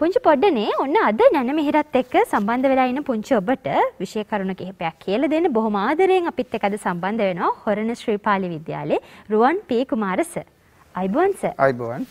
පුංචි පොඩ්ඩනේ ඔන්න අද නැන මෙහිරත් එක්ක සම්බන්ධ වෙලා ඉන්න පුංචි ඔබට විෂය කරුණු කිහිපයක් කියලා දෙන්න බොහොම ආදරයෙන් අපිත් එක්ක අද සම්බන්ධ වෙනවා හොරණ ශ්‍රීපාලි විද්‍යාලයේ රුවන් පී කුමාර සර්. අයිබෝන් සර්. අයිබෝන්.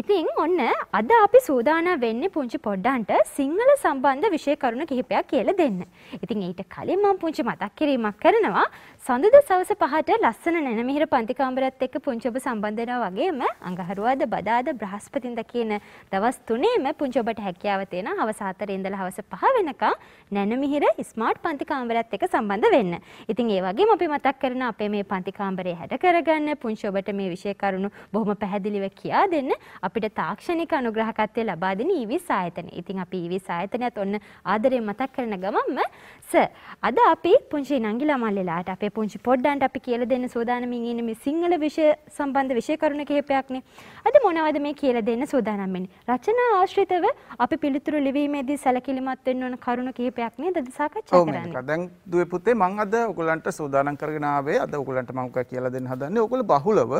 ඉතින් ඔන්න අද අපි සූදානම් වෙන්නේ පුංචි පොඩ්ඩන්ට සිංහල සම්බන්ධ විෂය කරුණු කිහිපයක් කියලා දෙන්න. ඉතින් ඊට කලින් මම පුංචි මතක් කිරීමක් කරනවා සඳුද සවස පහට ලස්සන නැනමිහිර පන්තිකාම්බරත් එක්ක පුංචි ඔබ සම්බන්ධ වෙනවා වගේම අඟහරුවාද බදාද බ්‍රහස්පතින්ද කියන දවස් තුනේම පුංචි ඔබට හැකියාව තියෙන හවස 4 ඉඳලා හවස 5 වෙනකම් නැනමිහිර ස්මාර්ට් පන්තිකාම්බරත් එක්ක සම්බන්ධ වෙන්න. ඉතින් ඒ වගේම අපි මතක් කරන අපේ මේ පන්තිකාම්බරේ හැඩ කරගන්න පුංචි ඔබට මේ විෂය කරුණු බොහොම පැහැදිලිව කියා දෙන්න අපිට තාක්ෂණික අනුග්‍රහකත්වය ලබා දෙන ඊවිස් ආයතනය. ඉතින් අපි ඊවිස් ආයතනයත් ඔන්න ආදරයෙන් මතක් කරන ගමන්ම සර් අද අපි පුංචි නංගිලා මල්ලලාට අපේ පුංචි පොඩ්ඩන්ට අපි කියලා දෙන්න සූදානමින් ඉන්නේ මේ සිංහල විෂය සම්බන්ධ විෂය කරුණු කිහිපයක්නේ. අද මොනවද මේ කියලා දෙන්න සූදානම් වෙන්නේ? රචනා ආශ්‍රිතව අපි පිළිතුරු ලිවීමේදී සැලකිලිමත් වෙන්න ඕන කරුණු කිහිපයක්නේ අද සාකච්ඡා කරන්නේ. ඔව් දැන් දුවේ පුතේ මම අද ඔයගලන්ට සූදානම් කරගෙන ආවේ අද ඔයගලන්ට මම ඔක කියලා දෙන්න හදන්නේ ඔයගොල්ලෝ බහුලව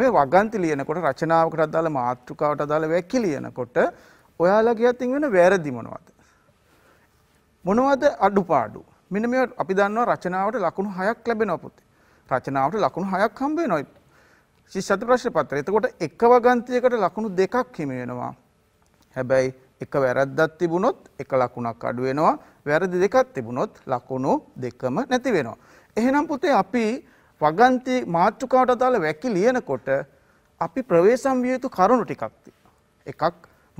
මේ වගන්ති ලියනකොට රචනාවකට අදාළ මාතෘකාවට අදාළ වැකි ලියනකොට ඔයාලගේ අතින් වෙන වැරදි මොනවද? මොනවද අඩුපාඩු? මෙන්න මේ අපි දන්නවා රචනාවට ලකුණු හයක් ලැබෙනවා පුතේ. රචනාවට ලකුණු හයක් හම්බ වෙනවා. ශිෂ්‍යත ප්‍රශ්න පත්‍රය. එතකොට එක වගන්තියකට ලකුණු දෙකක් හිමි වෙනවා. හැබැයි එක වැරද්දක් තිබුණොත් එක ලකුණක් අඩු වෙනවා. වැරදි දෙකක් තිබුණොත් ලකුණු දෙකම නැති වෙනවා. එහෙනම් පුතේ අපි වගන්ති මාතෘකාවට අදාළ වැකි ලියනකොට අපි ප්‍රවේශම් විය යුතු කරුණු ටිකක් තියෙනවා. එකක්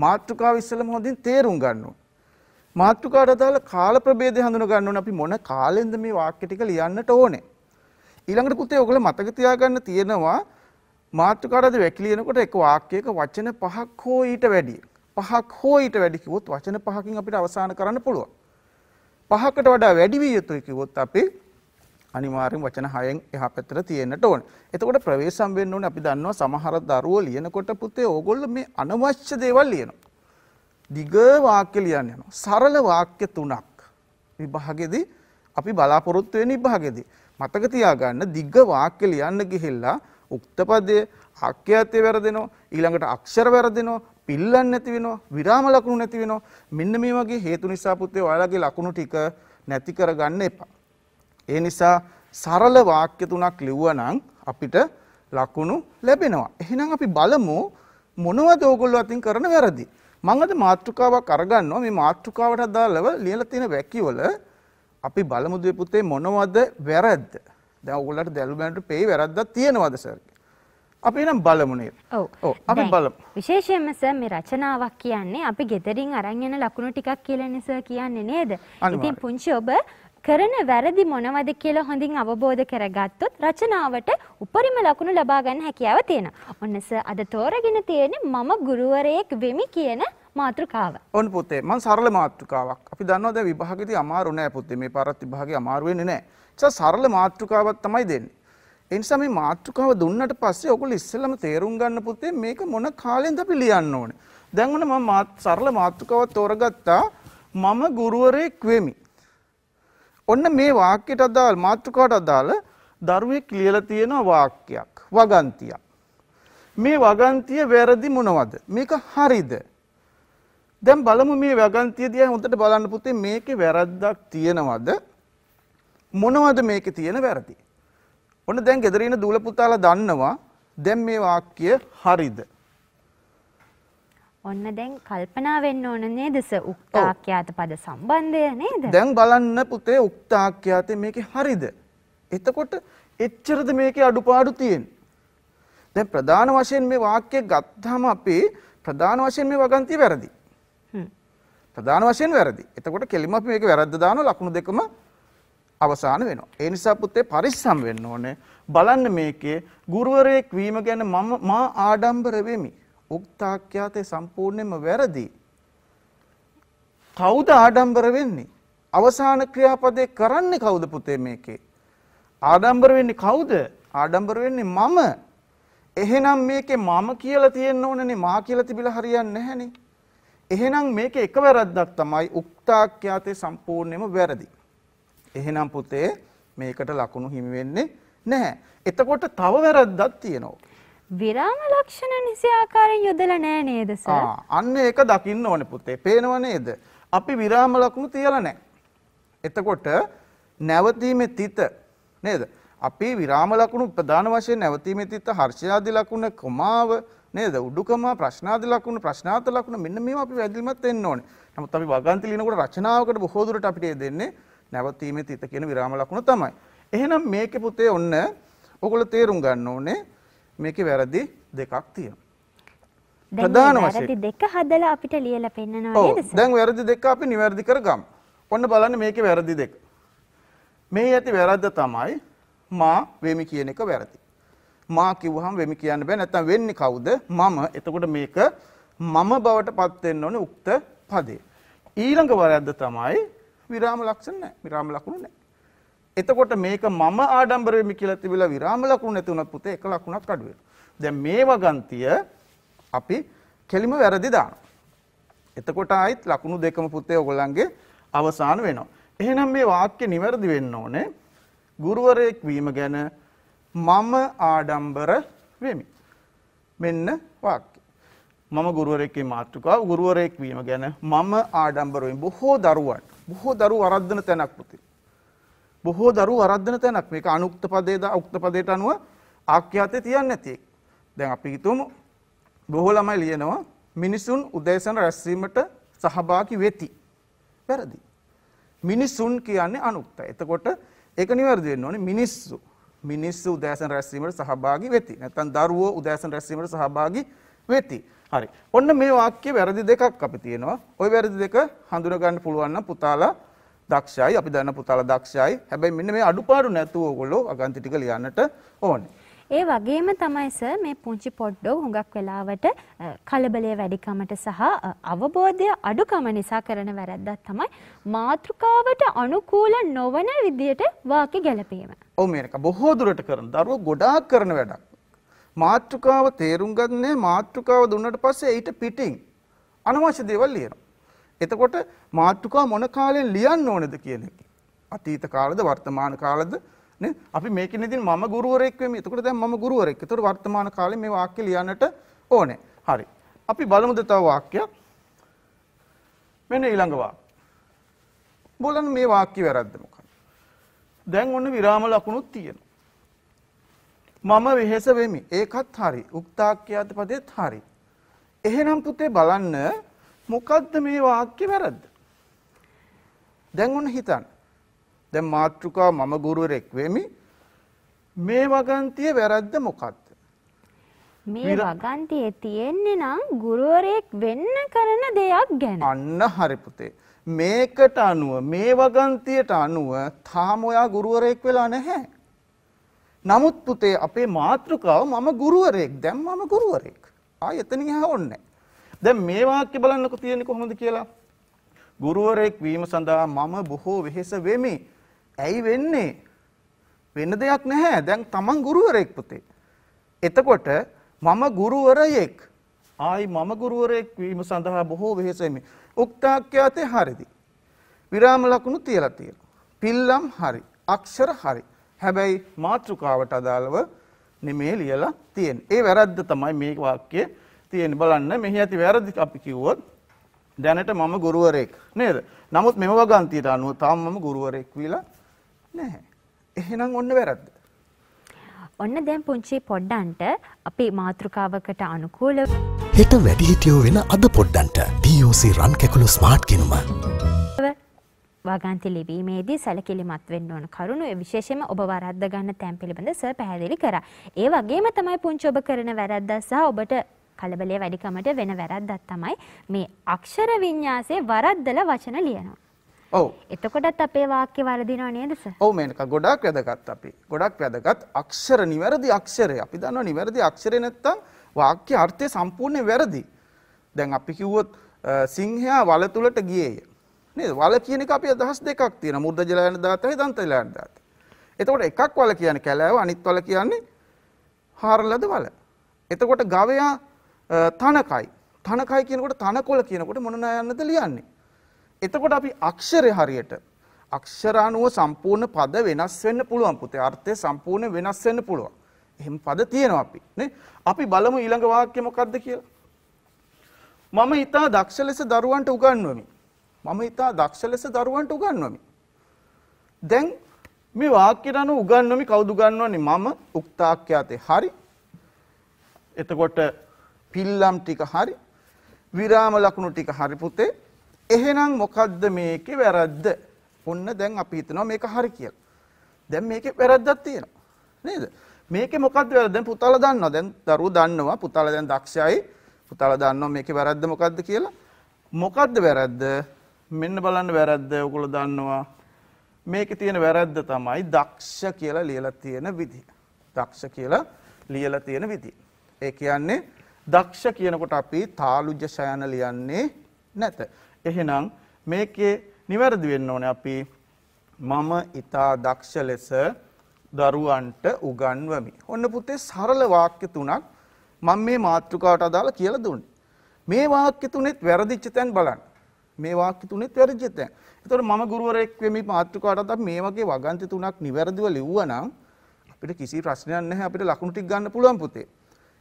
මාතෘකාව ඉස්සෙල්ලම හොඳින් තේරුම් ගන්න ඕනේ. මාතෘකාට අදාළ කාල ප්‍රභේදය හඳුනා ගන්න ඕනේ අපි මොන කාලෙන්ද මේ වාක්‍ය ටික ලියන්නට ඕනේ. ඊළඟට පුතේ ඔයගොල්ලෝ මතක තියාගන්න තියෙනවා මාතෘකාට අද වැකි ලියනකොට එක වාක්‍යයක වචන පහක් හෝ ඊට වැඩි පහක් හෝ ඊට වැඩි කිව්වොත් වචන පහකින් අපිට අවසන් කරන්න පුළුවන්. පහකට වඩා වැඩි විය යුතුයි කිව්වොත් අපි අනිවාර්යෙන් වචන 6න් එහා පැත්තට තියෙන්නට ඕනේ. එතකොට ප්‍රවේශම් වෙන්න ඕනේ අපි දන්නවා සමහර දරුවෝ ලියනකොට පුතේ ඕගොල්ලෝ මේ අනවශ්‍ය දේවල් ලියනවා. දිග වාක්‍ය ලියන්න යනවා. සරල වාක්‍ය තුනක් විභාගෙදී අපි බලාපොරොත්තු වෙන විභාගෙදී මතක තියාගන්න දිග වාක්‍ය ලියන්න ගිහිල්ලා උක්ත පදයේ අක්‍යත්‍ය වැරදෙනවා ඊළඟට අක්ෂර වැරදෙනවා පිල්ලන් නැති වෙනවා විරාම ලකුණු නැති වෙනවා මෙන්න මේ වගේ හේතු නිසා පුතේ ඔයාලගේ ලකුණු ටික නැති කරගන්න එපා. ඒ නිසා සරල වාක්‍ය තුනක් ලිව්වනම් අපිට ලකුණු ලැබෙනවා. එහෙනම් අපි බලමු මොනවද ඕගොල්ලෝ අතින් කරන වැරදි. මං අද මාතෘකාවක් අරගන්නවා මේ මාතෘකාවට අදාළව ලියලා තියෙන වැකිවල අපි බලමු දුවේ පුතේ මොනවද වැරද්ද? දැන් ඔයගොල්ලන්ට දැලු බැලන්ට පෙයි වැරද්දක් තියෙනවද සර්? අපි නම් බලමු නේද? ඔව්. අපි බලමු. විශේෂයෙන්ම සර් මේ රචනාවක් කියන්නේ අපි gederin අරන් යන ලකුණු ටිකක් කියලානේ සර් කියන්නේ නේද? ඉතින් පුංචි ඔබ කරන වැරදි මොනවද කියලා හොඳින් අවබෝධ කරගත්තොත් රචනාවට උපරිම ලකුණු ලබා ගන්න හැකියාව තියෙනවා. ඔන්න සර් අද තෝරගෙන තියෙන්නේ මම ගුරුවරයෙක් වෙමි කියන මාතෘකාව. ඔන්න පුතේ මම සරල මාතෘකාවක්. අපි දන්නවා දැන් විභාගෙදී අමාරු නෑ පුතේ. මේ පාරත් විභාගේ අමාරු වෙන්නේ නෑ. ඒ සරල මාතෘකාවක් තමයි දෙන්නේ. එනිසා මේ මාතෘකාව දුන්නට පස්සේ ඔයගොල්ලෝ ඉස්සෙල්ලම තේරුම් ගන්න පුතේ මේක මොන කාලෙන්ද අපි ලියන්න ඕනේ. දැන් ඔන්න මම සරල මාතෘකාවක් තෝරගත්තා. මම ගුරුවරයෙක් වෙමි. ඔන්න මේ වාක්‍යයට අදාළ මාතෘකාවට අදාළ දරුවෙක් ලියලා තියෙන වාක්‍යයක් වගන්තියක්. මේ වගන්තිය වැරදි මොනවද? මේක හරිද? දැන් බලමු මේ වගන්තිය දිහා හොඳට බලන්න පුතේ මේකේ වැරද්දක් තියෙනවද? මොනවද මේකේ තියෙන වැරදි? ඔන්න දැන් ගෙදර ඉන්න දූල පුතාලා දන්නවා දැන් මේ වාක්‍ය හරිද? ඔන්න දැන් කල්පනා වෙන්න ඕන නේද ස උක්තාක්ඛ්‍යාත පද සම්බන්ධය නේද? දැන් බලන්න පුතේ උක්තාක්ඛ්‍යාතේ මේකේ හරිද? එතකොට එච්චරද මේකේ අඩුපාඩු තියෙන්නේ? දැන් ප්‍රධාන වශයෙන් මේ වාක්‍ය ගත්තාම අපි ප්‍රධාන වශයෙන් මේ වගන්තිය වැරදි. ප්‍රධාන වශයෙන් වැරදි. එතකොට කෙලිම අපි මේක වැරද්ද දානවා ලකුණු දෙකම අවසාන වෙනවා. ඒ නිසා පුතේ පරිස්සම් වෙන්න ඕනේ. බලන්න මේකේ ගුරුවරයෙක් වීම ගැන මම මා ආඩම්බර වෙමි. උක්තාක්‍යාතේ සම්පූර්ණයෙන්ම වැරදි. කවුද ආඩම්බර වෙන්නේ? අවසාන ක්‍රියාපදේ කරන්නේ කවුද පුතේ මේකේ? ආඩම්බර වෙන්නේ කවුද? ආඩම්බර වෙන්නේ මම. එහෙනම් මේකේ මම කියලා තියෙන්න ඕනනේ මා කියලා තිබිලා හරියන්නේ නැහනේ. එහෙනම් මේකේ එක වැරද්දක් තමයි උක්තාක්‍යාතේ සම්පූර්ණයෙන්ම වැරදි. එහෙනම් පුතේ මේකට ලකුණු හිමි වෙන්නේ නැහැ. එතකොට තව වැරද්දක් තියෙනවා. විරාම ලක්ෂණ නිසි ආකාරයෙන් යොදලා නෑ නේද සර්? අන්න ඒක දකින්න ඕනේ පුතේ. පේනව නේද? අපි විරාම ලකුණු තියලා නෑ. එතකොට නැවතීමේ තිත නේද? අපි විරාම ලකුණු ප්‍රධාන වශයෙන් නැවතීමේ තිත හර්ෂයාදි ලකුණ කොමාව නේද? උඩුකම ප්‍රශ්නාදි ලකුණු ප්‍රශ්නාත ලකුණු මෙන්න මේවා අපි වැදගත්මත් වෙන්න ඕනේ. නමුත් අපි වගන්ති ලියනකොට රචනාවකට බොහෝ දුරට අපිට දෙන්නේ නැවතීමේ තිත කියන විරාම ලකුණ තමයි. එහෙනම් මේකේ පුතේ ඔන්න ඔගොල්ලෝ තේරුම් ගන්න ඕනේ මේකේ වැරදි දෙකක් තියෙනවා. ප්‍රධාන වශයෙන් දෙක හදලා අපිට ලියලා පෙන්නනවා නේද සර්? දැන් වැරදි දෙක අපි නිවැරදි කරගමු. ඔන්න බලන්න මේකේ වැරදි දෙක. මේ ඇති වැරද්ද තමයි මා වෙමි කියන එක වැරදි. මා කිව්වහම වෙමි කියන්න බෑ. නැත්තම් වෙන්නේ කවුද? මම. එතකොට මේක මම බවට පත් වෙන්න ඕනේ උක්ත පදේ. ඊළඟ වැරද්ද තමයි විරාම ලක්ෂණ නැහැ. විරාම ලකුණු නැහැ. එතකොට මේක මම ආඩම්බර වෙමි කියලා තිබිලා විරාම ලකුණු නැති වුණත් පුතේ එක ලකුණක් අඩු වෙනවා. දැන් මේ වගන්තිය අපි කෙලිම වැරදි දානවා. එතකොට ආයිත් ලකුණු දෙකම පුතේ ඔයගොල්ලන්ගේ අවසාන වෙනවා. එහෙනම් මේ වාක්‍ය නිවැරදි වෙන්න ඕනේ ගුරුවරයෙක් වීම ගැන මම ආඩම්බර වෙමි. මෙන්න වාක්‍ය. මම ගුරුවරයෙක්ගේ මාතෘකාව ගුරුවරයෙක් වීම ගැන මම ආඩම්බර වෙමි. බොහෝ දරුවන් බොහෝ දරුවෝ වරද්දන තැනක් පුතේ. බොහෝ දරු වරද්දන තැනක් මේක අනුක්ත පදේද උක්ත පදයට අනුව ආඛ්‍යාතේ තියන්නේ නැති එක. දැන් අපි හිතමු බොහෝ ළමයි ලියනවා මිනිසුන් උදෑසන රැස්වීමට සහභාගී වෙති. වැරදි. මිනිසුන් කියන්නේ අනුක්තයි. එතකොට ඒක නිවැරදි වෙන්න ඕනේ මිනිස්සු. මිනිස්සු උදෑසන රැස්වීමට සහභාගී වෙති. නැත්නම් දරුවෝ උදෑසන රැස්වීමට සහභාගී වෙති. හරි. ඔන්න මේ වාක්‍ය වැරදි දෙකක් අපි තියෙනවා. ওই වැරදි දෙක හඳුනා ගන්න පුළුවන් නම් පුතාලා දක්ෂයි අපි දන්න පුතාලා දක්ෂයි. හැබැයි මෙන්න මේ අඩුපාඩු නැතුව ඕගොල්ලෝ අගන්ති ටික ලියන්නට ඕනේ. ඒ වගේම තමයි සර් මේ පුංචි පොඩ්ඩෝ හුඟක් වෙලාවට කලබලයේ වැඩිකමට සහ අවබෝධය අඩුකම නිසා කරන වැරැද්දක් තමයි මාතෘකාවට අනුකූල නොවන විදියට වාක්‍ය ගැලපීම. ඔව් මේක බොහෝ දුරට කරන දරුවෝ ගොඩාක් කරන වැඩක්. මාතෘකාව තේරුම් ගන්නෑ මාතෘකාව දුන්නට පස්සේ ඊට පිටින් අනවශ්‍ය දේවල් ලියනවා. එතකොට මාතෘකා මොන කාලෙන් ලියන්න ඕනද කියන එක. අතීත කාලද වර්තමාන කාලද නේ අපි මේකෙන් ඉතින් මම ගුරුවරයෙක් වෙමි. එතකොට දැන් මම ගුරුවරයෙක්. එතකොට වර්තමාන කාලේ මේ වාක්‍ය ලියන්නට ඕනේ. හරි. අපි බලමුද තව වාක්‍යයක්. මෙන්න ඊළඟ වාක්‍ය. බලන්න මේ වාක්‍ය වැරද්ද මොකක්ද? දැන් ඔන්න විරාම ලකුණුත් තියෙනවා. මම වෙහෙස වෙමි. ඒකත් හරි. උක්තාක්‍යාත පදේත් හරි. එහෙනම් පුතේ බලන්න මොකද්ද මේ වාක්‍ය වැරද්ද? දැන් ඔන්න හිතන්න. දැන් මාත්‍රිකා මම ගුරුවරෙක් වෙමි. මේ වගන්තිය වැරද්ද මොකක්ද? මේ වගන්තියේ තියෙන්නේ නම් ගුරුවරයෙක් වෙන්න කරන දෙයක් ගැන. අන්න හරි පුතේ. මේකට අනුව මේ වගන්තියට අනුව තාම ඔයා ගුරුවරයෙක් වෙලා නැහැ. නමුත් පුතේ අපේ මාත්‍රිකාව මම ගුරුවරයෙක්. දැන් මම ගුරුවරයෙක්. ආ එතනින් එහා ඕනේ නැහැ. දැන් මේ වාක්‍ය බලන්නකො තියෙන්නේ කොහොමද කියලා. ගුරුවරයෙක් වීම සඳහා මම බොහෝ වෙහෙස වෙමි. ඇයි වෙන්නේ? වෙන දෙයක් නැහැ. දැන් තමන් ගුරුවරයෙක් පුතේ. එතකොට මම ගුරුවරයෙක්. ආයි මම ගුරුවරයෙක් වීම සඳහා බොහෝ වෙහෙස වෙමි. උක්තාක්‍යාතේ හරියදී. විරාම ලකුණු තියලා තියෙනවා. පිල්ලම් හරි. අක්ෂර හරි. හැබැයි මාතෘකාවට අදාළව නෙමේ ලියලා තියෙන්නේ. ඒ වැරද්ද තමයි මේ වාක්‍යයේ තියෙන බලන්න මෙහි ඇති වැරදි අපි කිව්වොත් දැනට මම ගුරුවරයෙක් නේද? නමුත් මෙම වගන්තියට අනුව තාම මම ගුරුවරයෙක් වෙලා නැහැ. එහෙනම් ඔන්න වැරද්ද. ඔන්න දැන් පුංචි පොඩ්ඩන්ට අපි මාතෘකාවකට අනුකූලව හෙට වැඩිහිටියෝ වෙන අද පොඩ්ඩන්ට TOC රන් කැකුළු ස්මාර්ට් කිනුම. වගන්ති ලිවීමේදී සැලකිලිමත් වෙන්න ඕන කරුණු ඒ විශේෂයෙන්ම ඔබ වරද්ද ගන්න තැන් පිළිබඳ සර් පැහැදිලි කරා. ඒ වගේම තමයි පුංචි ඔබ කරන වැරද්ද සහ ඔබට කලබලය වැඩිකමට වෙන වැරද්දක් තමයි මේ අක්ෂර විඤ්ඤාසේ වරද්දල වචන ලියනවා. ඔව්. එතකොටත් අපේ වාක්‍ය වරදිනව නේද සර්? ඔව් මේනක ගොඩක් වැදගත් අපි. ගොඩක් වැදගත් අක්ෂර නිවැරදි අක්ෂරය. අපි දන්නවා නිවැරදි අක්ෂරය නැත්තම් වාක්‍ය අර්ථය සම්පූර්ණයෙන් වැරදි. දැන් අපි කිව්වොත් සිංහයා වල තුලට ගියේය. නේද? වල කියන එක අපි අදහස් දෙකක් තියෙනවා. මුර්ධ ජලයන දාතයි දන්ත ජලයන දාතයි. එතකොට එකක් වල කියන්නේ කැලෑව අනිත් වල කියන්නේ හාරලද වල. එතකොට ගවයා තනකයි. තනකයි කියනකොට තනකොළ කියනකොට මොන නයන්නද ලියන්නේ. එතකොට අපි අක්ෂරය හරියට අක්ෂරානුව සම්පූර්ණ පද වෙනස් වෙන්න පුළුවන් පුතේ. අර්ථය සම්පූර්ණ වෙනස් වෙන්න පුළුවන්. එහෙම පද තියෙනවා අපි නේ. අපි බලමු ඊළඟ වාක්‍ය මොකද්ද කියලා. මම ඊටා දක්ෂ ලෙස දරුවන්ට උගන්වමි. මම ඊටා දක්ෂ ලෙස දරුවන්ට උගන්වමි. දැන් මේ වාක්‍යයට අනුව උගන්වමි කවුද උගන්වන්නේ මම උක්තාක්‍යාතේ. හරි. එතකොට පිල්ලම් ටික හරි විරාම ලකුණු ටික හරි පුතේ. එහෙනම් මොකද්ද මේකේ වැරද්ද? ඔන්න දැන් අපි හිතනවා මේක හරි කියලා. දැන් මේකේ වැරද්දක් තියෙනවා. නේද? මේකේ මොකද්ද වැරද්ද? දැන් පුතාලා දන්නවා. දැන් දරුවෝ දන්නවා. පුතාලා දැන් දක්ෂයයි. පුතාලා දන්නවා මේකේ වැරද්ද මොකද්ද කියලා. මොකද්ද වැරද්ද? මෙන්න බලන්න වැරද්ද. ඔයගොල්ලෝ දන්නවා. මේකේ තියෙන වැරද්ද තමයි දක්ෂ කියලා ලියලා තියෙන විදිහ. දක්ෂ කියලා ලියලා තියෙන විදිහ. ඒ කියන්නේ දක්ෂ කියනකොට අපි තාලුජ්‍ය ශයන ලියන්නේ නැත. එහෙනම් මේකේ නිවැරදි වෙන්න ඕනේ අපි මම ඊතා දක්ෂ ලෙස දරුවන්ට උගන්වමි. ඔන්න පුතේ සරල වාක්‍ය තුනක් මම මේ මාතෘකාවට අදාළ කියලා දුන්නේ. මේ වාක්‍ය තුනෙත් වැරදිච්ච තැන් බලන්න. මේ වාක්‍ය තුනෙත් වැරදිච්ච තැන්. ඒතකොට මම ගුරුවරයෙක් වෙමි මාතෘකාවට අදාළ මේ වගේ වගන්ති තුනක් නිවැරදිව ලිව්වනම් අපිට කිසි ප්‍රශ්නයක් නැහැ අපිට ලකුණු ටික ගන්න පුළුවන් පුතේ.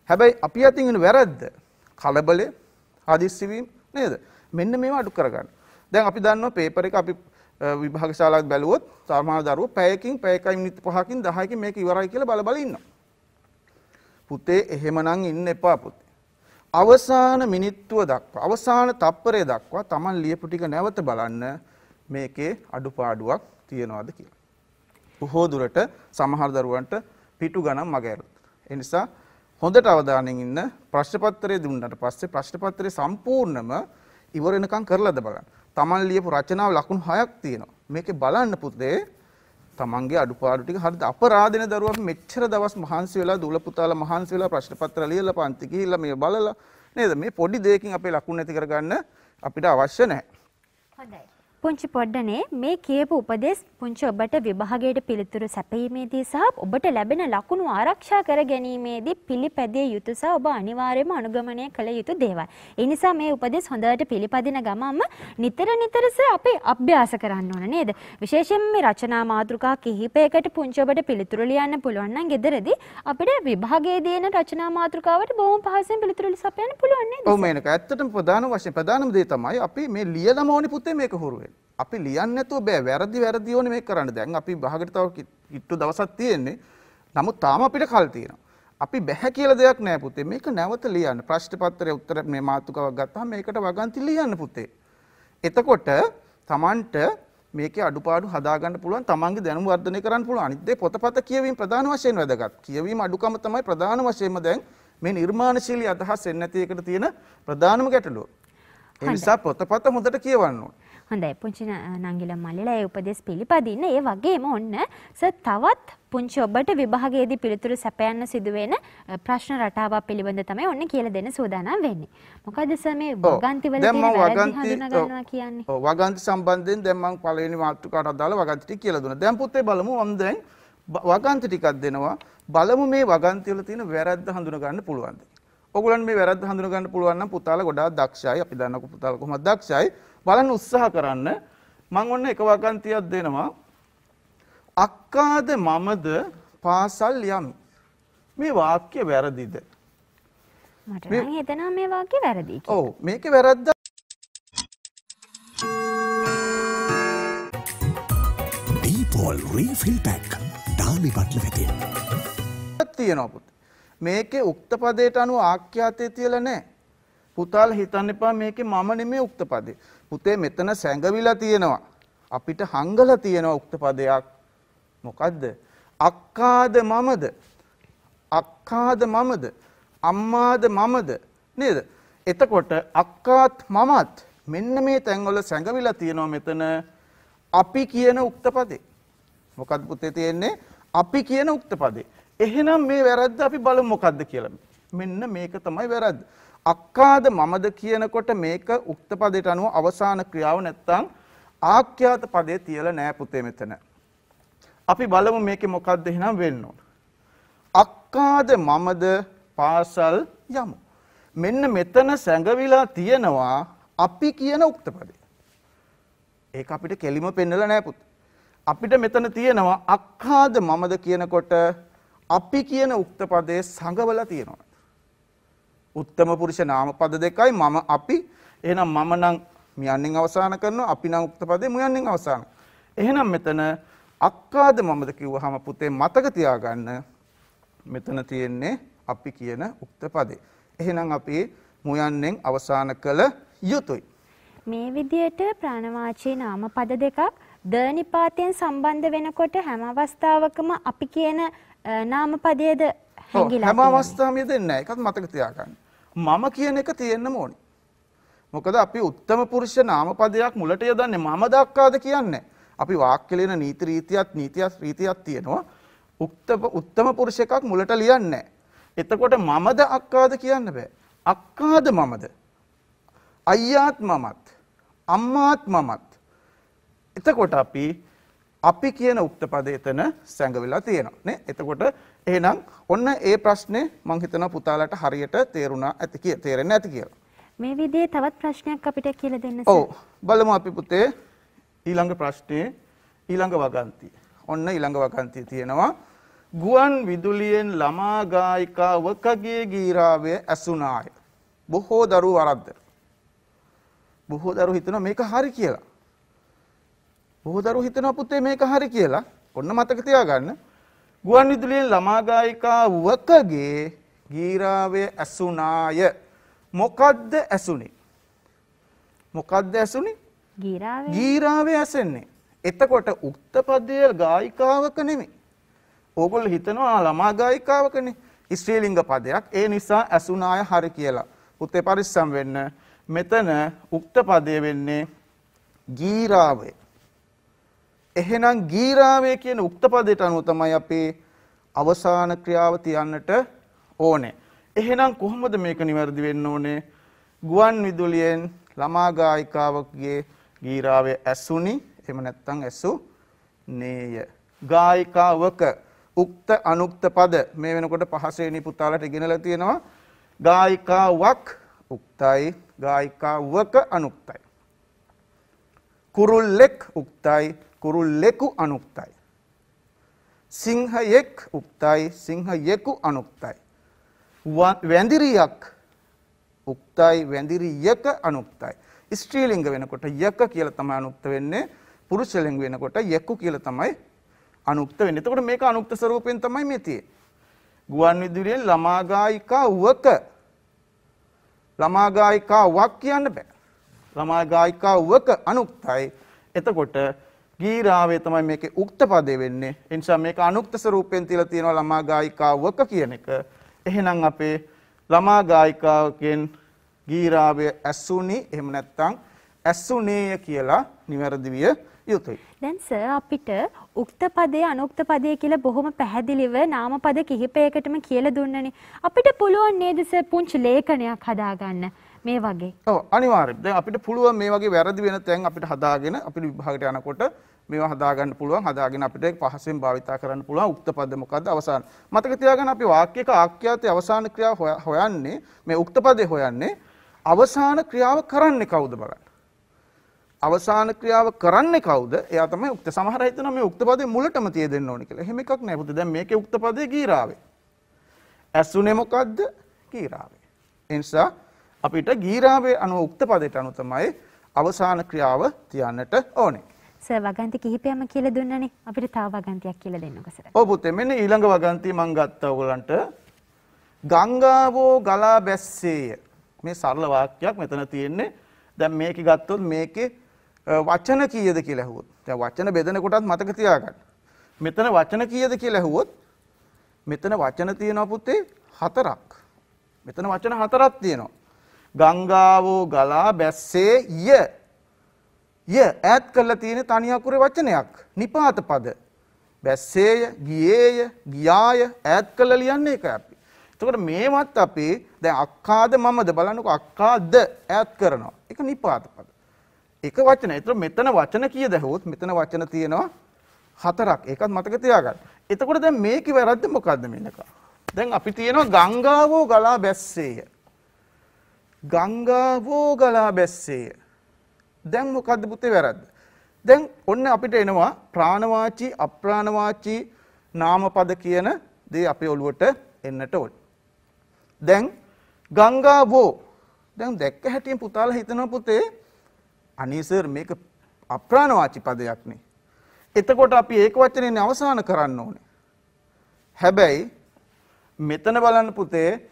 හැබැයි අපි අතින් වෙන වැරද්ද කලබලේ හදිස්සි වීම නේද? මෙන්න මේවා අඩු කරගන්න. දැන් අපි දන්නවා පේපර් එක අපි විභාග ශාලාවක් බැලුවොත් සාමාන්‍ය දරුවෝ පැයකින් පැයකයි මිනිත් 5කින් 10කින් මේක ඉවරයි කියලා බල බල ඉන්නවා. පුතේ එහෙමනම් ඉන්න එපා පුතේ. අවසාන මිනිත්තුව දක්වා අවසාන තප්පරය දක්වා Taman ලියපු ටික නැවත බලන්න මේකේ අඩුපාඩුවක් තියනවාද කියලා. බොහෝ දුරට සමහර දරුවන්ට පිටු ගණන් මගහැරුණා. ඒ නිසා හොඳට අවධානයෙන් ඉන්න ප්‍රශ්නපත්‍රය දුන්නට පස්සේ ප්‍රශ්නපත්‍රය සම්පූර්ණම ඉවර වෙනකන් කරලාද බලන්න. Taman ලියපු රචනාව ලකුණු 6ක් තියෙනවා. මේකේ බලන්න පුතේ තමන්ගේ අඩුපාඩු ටික හරිද අපරාධින දරුවා මෙච්චර දවස් මහන්සි වෙලා දුල පුතාලා මහන්සි වෙලා ප්‍රශ්න පත්‍ර ලියලා පන්ති ගිහිල්ලා මේ බලලා නේද මේ පොඩි දෙයකින් අපේ ලකුණු නැති කරගන්න අපිට අවශ්‍ය නැහැ. හොඳයි. පුංචි පොඩ්ඩනේ මේ කියපු උපදෙස් පුංචි ඔබට විභාගයට පිළිතුරු සැපීමේදී සහ ඔබට ලැබෙන ලකුණු ආරක්ෂා කර ගැනීමේදී පිළිපැදිය යුතු සහ ඔබ අනිවාර්යයෙන්ම අනුගමනය කළ යුතු දේවල්. ඒ නිසා මේ උපදෙස් හොඳට පිළිපදින ගමම නිතර නිතරස අපි අභ්‍යාස කරන්න ඕන නේද? විශේෂයෙන් මේ රචනා මාතෘකා කිහිපයකට පුංචි ඔබට පිළිතුරු ලියන්න පුළුවන් නම් gederදී අපිට විභාගයේදී එන රචනා මාතෘකාවට බොහොම පහසෙන් පිළිතුරු සපයන්න පුළුවන් නේද? ඔව් මේනක ඇත්තටම ප්‍රධාන වශයෙන් ප්‍රධානම දේ තමයි අපි මේ ලියලම ඕනි පුතේ මේක හුරු වෙන්නේ. අපි ලියන්න නැතුව බෑ වැරදි වැරදි ඕනේ මේක කරන්න. දැන් අපි භාගයට තව කිට්ටු දවසක් තියෙන්නේ. නමුත් තාම අපිට කල් තියෙනවා. අපි බැහැ කියලා දෙයක් නෑ පුතේ. මේක නැවත ලියන්න. ප්‍රශ්න පත්‍රයේ උත්තර මේ මාතෘකාවක් ගත්තාම මේකට වගන්ති ලියන්න පුතේ. එතකොට Tamanට මේකේ අඩුපාඩු හදාගන්න පුළුවන් තමන්ගේ දැනුම වර්ධනය කරන්න පුළුවන් අනිත් දේ පොතපත කියවීම ප්‍රධාන වශයෙන් වැදගත් කියවීම අඩුකම තමයි ප්‍රධාන වශයෙන්ම දැන් මේ නිර්මාණශීලී අදහස් එන්නේ නැති එකට තියෙන ප්‍රධානම ගැටලුව ඒ නිසා පොතපත හොඳට කියවන්න ඕනේ හොඳයි පුංචි නංගිල මල්ලිලා ඒ උපදෙස් පිළිපදින්න. ඒ වගේම ඔන්න සර් තවත් පුංචි ඔබට විභාගයේදී පිළිතුරු සැපයන්න සිදුවෙන ප්‍රශ්න රටාවක් පිළිබඳ තමයි ඔන්න කියලා දෙන්න සූදානම් වෙන්නේ. මොකද සර් මේ වගන්තිවල තියෙන වැරදි හඳුනා කියන්නේ? ඔව් වගන්ති සම්බන්ධයෙන් දැන් මම පළවෙනි මාතෘකාවට අදාළ වගන්ති ටික කියලා දුන්නා. දැන් පුතේ බලමු මම දැන් වගන්ති ටිකක් දෙනවා. බලමු මේ වගන්ති වල තියෙන වැරද්ද හඳුනා ගන්න පුළුවන්ද? ඔගලන් මේ වැරද්ද හඳුනගන්න පුළුවන් නම් පුතාලා ගොඩාක් දක්ෂයි. අපි දන්නකො පුතාලා කොහොමද දක්ෂයි. බලන්න උත්සාහ කරන්න මං ඔන්න එක වගන්තියක් දෙනවා අක්කාද මමද පාසල් යමි මේ වාක්‍ය වැරදිද මට නම් හිතෙනවා මේ වාක්‍ය වැරදි කියලා. ඔව් මේක වැරද්ද. Deepol refill pack dummy bottle වෙතේ. තියෙනවා පුතේ. මේකේ උක්ත පදයට අනුව ආඛ්‍යාතය තියලා නැහැ. පුතාල හිතන්න එපා මේකේ මම නෙමෙයි උක්ත පදේ. පුතේ මෙතන සැඟවිලා තියෙනවා. අපිට හංගල තියෙනවා උක්තපදයක් මොකක්ද. අක්කාද මමද අක්කාද මමද අම්මාද මමද නේද. එතකොට අක්කාත් මමත් මෙන්න මේ තැන්වල සැඟවිලා තියෙනවා මෙතන අපි කියන උක්තපදේ. මොකත් පුතේ තියෙන්නේ අපි කියන උක්තපදේ. එහෙනම් මේ වැරද්ද අපි බලමු මොකද්ද කියලා. මෙන්න මේක තමයි වැරද්ද. අක්කාද මමද කියනකොට මේක උක්ත පදයට අනුව අවසාන ක්‍රියාව නැත්තම් ආඛ්‍යාත පදේ තියලා නෑ පුතේ මෙතන. අපි බලමු මේකේ මොකද්ද එහෙනම් වෙන්න ඕන. අක්කාද මමද පාසල් යමු. මෙන්න මෙතන සැඟවිලා තියෙනවා අපි කියන උක්ත පදේ. ඒක අපිට කෙලිම පෙන්නලා නෑ පුතේ. අපිට මෙතන තියෙනවා අක්කාද මමද කියනකොට අපි කියන උක්ත පදේ සංගවලා තියෙනවා. උත්තම පුරුෂ නාම පද දෙකයි මම අපි එහෙනම් මම නම් මියන්නෙන් අවසන් කරනවා අපි නම් උක්ත පදේ මුයන්නෙන් අවසන් එහෙනම් මෙතන අක්කාද මමද කිව්වහම පුතේ මතක තියාගන්න මෙතන තියෙන්නේ අපි කියන උක්ත පදේ එහෙනම් අපි මුයන්නෙන් අවසන් කළ යුතුයි මේ විදියට ප්‍රාණවාචී නාම පද දෙකක් ද නිපාතයෙන් සම්බන්ධ වෙනකොට හැම අවස්ථාවකම අපි කියන නාම පදයේද හැම අවස්ථාවෙම දෙන්නේ නැහැ. ඒකත් මතක තියාගන්න. මම කියන එක තියෙන්න්නම ඕනි. මොකද අපි උත්තම පුරුෂ නාමපදයක් මුලට යදන්නේ මම දක්කාද කියන්න. අපි වාක්කලෙන නීති රීතියත් නීතියත් රීතියක් තියෙනවා උත්තම පුරුෂ එකක් මුලට ලියන්න. එතකොට මමද අක්කාද කියන්න බෑ. අක්කාද මමද. අයියාත් මමත්. අම්මාත් මමත්. එතකොට අපි අපි කියන උක්තපදය එතන සැඟවිලා තියෙනවා. නේ? එතකොට එහෙනම් ඔන්න ඒ ප්‍රශ්නේ මම හිතනවා පුතාලට හරියට තේරුණා ඇති කිය තේරෙන්න ඇති කියලා. මේ විදිහේ තවත් ප්‍රශ්නයක් අපිට කියලා දෙන්න ඔව්. බලමු අපි පුතේ ඊළඟ ප්‍රශ්නේ ඊළඟ වගන්තිය. ඔන්න ඊළඟ වගන්තිය තියෙනවා. ගුවන් විදුලියෙන් ළමා ගායිකාවකගේ ගීරාවය ඇසුණාය. බොහෝ දරුවෝ වරද්ද. බොහෝ දරුවෝ හිතනවා මේක හරි කියලා. බොහෝ දරුවෝ හිතනවා පුතේ මේක හරි කියලා. ඔන්න මතක තියාගන්න. ගුවන් විදුලියෙන් ළමා ගායිකා වකගේ ගීරාවේ ඇසුණාය. මොකද්ද ඇසුනේ? මොකද්ද ඇසුනේ? ගීරාවේ. ගීරාවේ ඇසෙන්නේ. එතකොට උක්ත පදයේ ගායිකාවක නෙමෙයි. ඕගොල්ලෝ හිතනවා ළමා ගායිකාවකනේ. ස්ත්‍රීලිංග පදයක්. ඒ නිසා ඇසුණාය හරි කියලා. උත්තේ පරිස්සම් වෙන්න. මෙතන උක්ත පදය වෙන්නේ ගීරාවේ. එහෙනම් ගීරාවේ කියන උක්තපදයට අනුව තමයි අපේ අවසාන ක්‍රියාව තියන්නට ඕනේ. එහෙනම් කොහොමද මේක નિවර්දි වෙන්න ඕනේ? ගුවන් විදුලියෙන් ළමා ගායිකාවකගේ ගීරාවේ ඇසුනි එහෙම නැත්නම් ඇසු නේය. ගායිකාවක උක්ත අනුක්ත පද මේ වෙනකොට පහසෙනි පුතාලට ඉගෙනලා තියෙනවා. ගායිකාවක් උක්තයි ගායිකාවක අනුක්තයි. කුරුල්ලෙක් උක්තයි කුරුල්ලෙකු අනුක්තයි. සිංහයෙක් උක්තයි සිංහයෙකු අනුක්තයි. වැඳිරියක් උක්තයි වැඳිරියක අනුක්තයි. ස්ත්‍රීලිංග වෙනකොට යක කියලා තමයි අනුක්ත වෙන්නේ. පුරුෂ ලිංග වෙනකොට යකු කියලා තමයි අනුක්ත වෙන්නේ. එතකොට මේක අනුක්ත ස්වරූපයෙන් තමයි මේ තියෙන්නේ. ගුවන් විදුලියෙන් ළමාගායිකා වක ළමාගායිකා වක් කියන්න බෑ. ළමාගායිකා වක අනුක්තයි. එතකොට ගීරාවේ තමයි මේකේ උක්ත පදේ වෙන්නේ. ඒ නිසා මේක අනුක්ත ස්වරූපයෙන් තියලා තියෙනවා ළමා ගායිකාවක කියන එක. එහෙනම් අපේ ළමා ගායිකාවකෙන් ගීරාවේ ඇසුණි එහෙම නැත්නම් ඇසුණේය කියලා නිවැරදි විය යුතුයි. දැන් සර් අපිට උක්ත පදේ අනුක්ත පදේ කියලා බොහොම පැහැදිලිව නාම පද කිහිපයකටම කියලා දුන්නනේ. අපිට පුළුවන් නේද සර් පුංචි ලේඛනයක් හදාගන්න මේ වගේ. ඔව් අනිවාර්යයෙන්. දැන් අපිට පුළුවන් මේ වගේ වැරදි වෙන තැන් අපිට හදාගෙන අපිට විභාගයට යනකොට මේවා හදාගන්න පුළුවන් හදාගෙන අපිට පහසෙන් භාවිතා කරන්න පුළුවන් උක්තපද මොකද්ද අවසාන මතක තියාගන්න අපි වාක්‍යයක ආඛ්‍යාතයේ අවසාන ක්‍රියාව හොයන්නේ මේ උක්තපදේ හොයන්නේ අවසාන ක්‍රියාව කරන්නේ කවුද බලන්න අවසාන ක්‍රියාව කරන්නේ කවුද එයා තමයි උක්ත සමහර හිතනවා මේ උක්තපදේ මුලටම තියදෙන්න ඕනේ කියලා එහෙම එකක් නෑ පුතේ දැන් මේකේ උක්තපදේ ගීරාවේ ඇසුනේ මොකද්ද ගීරාවේ ඒ නිසා අපිට ගීරාවේ අනුව උක්ත පදයට අනුව තමයි අවසාන ක්‍රියාව තියන්නට ඕනේ සර් වගන්ති කිහිපයක්ම කියලා දුන්නනේ. අපිට තව වගන්තියක් කියලා දෙන්නකෝ සර්. ඔව් පුතේ මෙන්න ඊළඟ වගන්තිය මම ගත්තා ඔයගලන්ට. ගංගාවෝ ගලා බැස්සේය. මේ සරල වාක්‍යයක් මෙතන තියෙන්නේ. දැන් මේක ගත්තොත් මේකේ වචන කීයද කියලා ඇහුවොත්. දැන් වචන බෙදන කොටත් මතක තියාගන්න. මෙතන වචන කීයද කියලා ඇහුවොත් මෙතන වචන තියෙනවා පුතේ හතරක්. මෙතන වචන හතරක් තියෙනවා. ගංගාවෝ ගලා බැස්සේ ය ය ඈත් කරලා තියෙන තනි අකුරේ වචනයක් නිපාත පද බැස්සේය ගියේය ගියාය ඈත් කරලා ලියන්නේ ඒක අපි. එතකොට මේවත් අපි දැන් අක්කාද මමද බලන්නකො අක්කාද ඈත් කරනවා. ඒක නිපාත පද. එක වචන. ඒතර මෙතන වචන කීයද හොත් මෙතන වචන තියෙනවා හතරක්. ඒකත් මතක තියාගන්න. එතකොට දැන් මේකේ වැරද්ද මොකද්ද මේනක? දැන් අපි තියෙනවා ගංගාවෝ ගලා බැස්සේය. ගංගාවෝ ගලා බැස්සේය. දැන් මොකද්ද පුතේ වැරද්ද? දැන් ඔන්න අපිට එනවා ප්‍රාණවාචී අප්‍රාණවාචී නාමපද කියන දේ අපේ ඔළුවට එන්නට ඕන. දැන් ගංගාවෝ දැන් දැක්ක හැටියෙන් පුතාලා හිතනවා පුතේ අනේ සර් මේක අප්‍රාණවාචී පදයක් නේ. එතකොට අපි ඒක වචනේ අවසන් කරන්න ඕනේ. හැබැයි මෙතන බලන්න පුතේ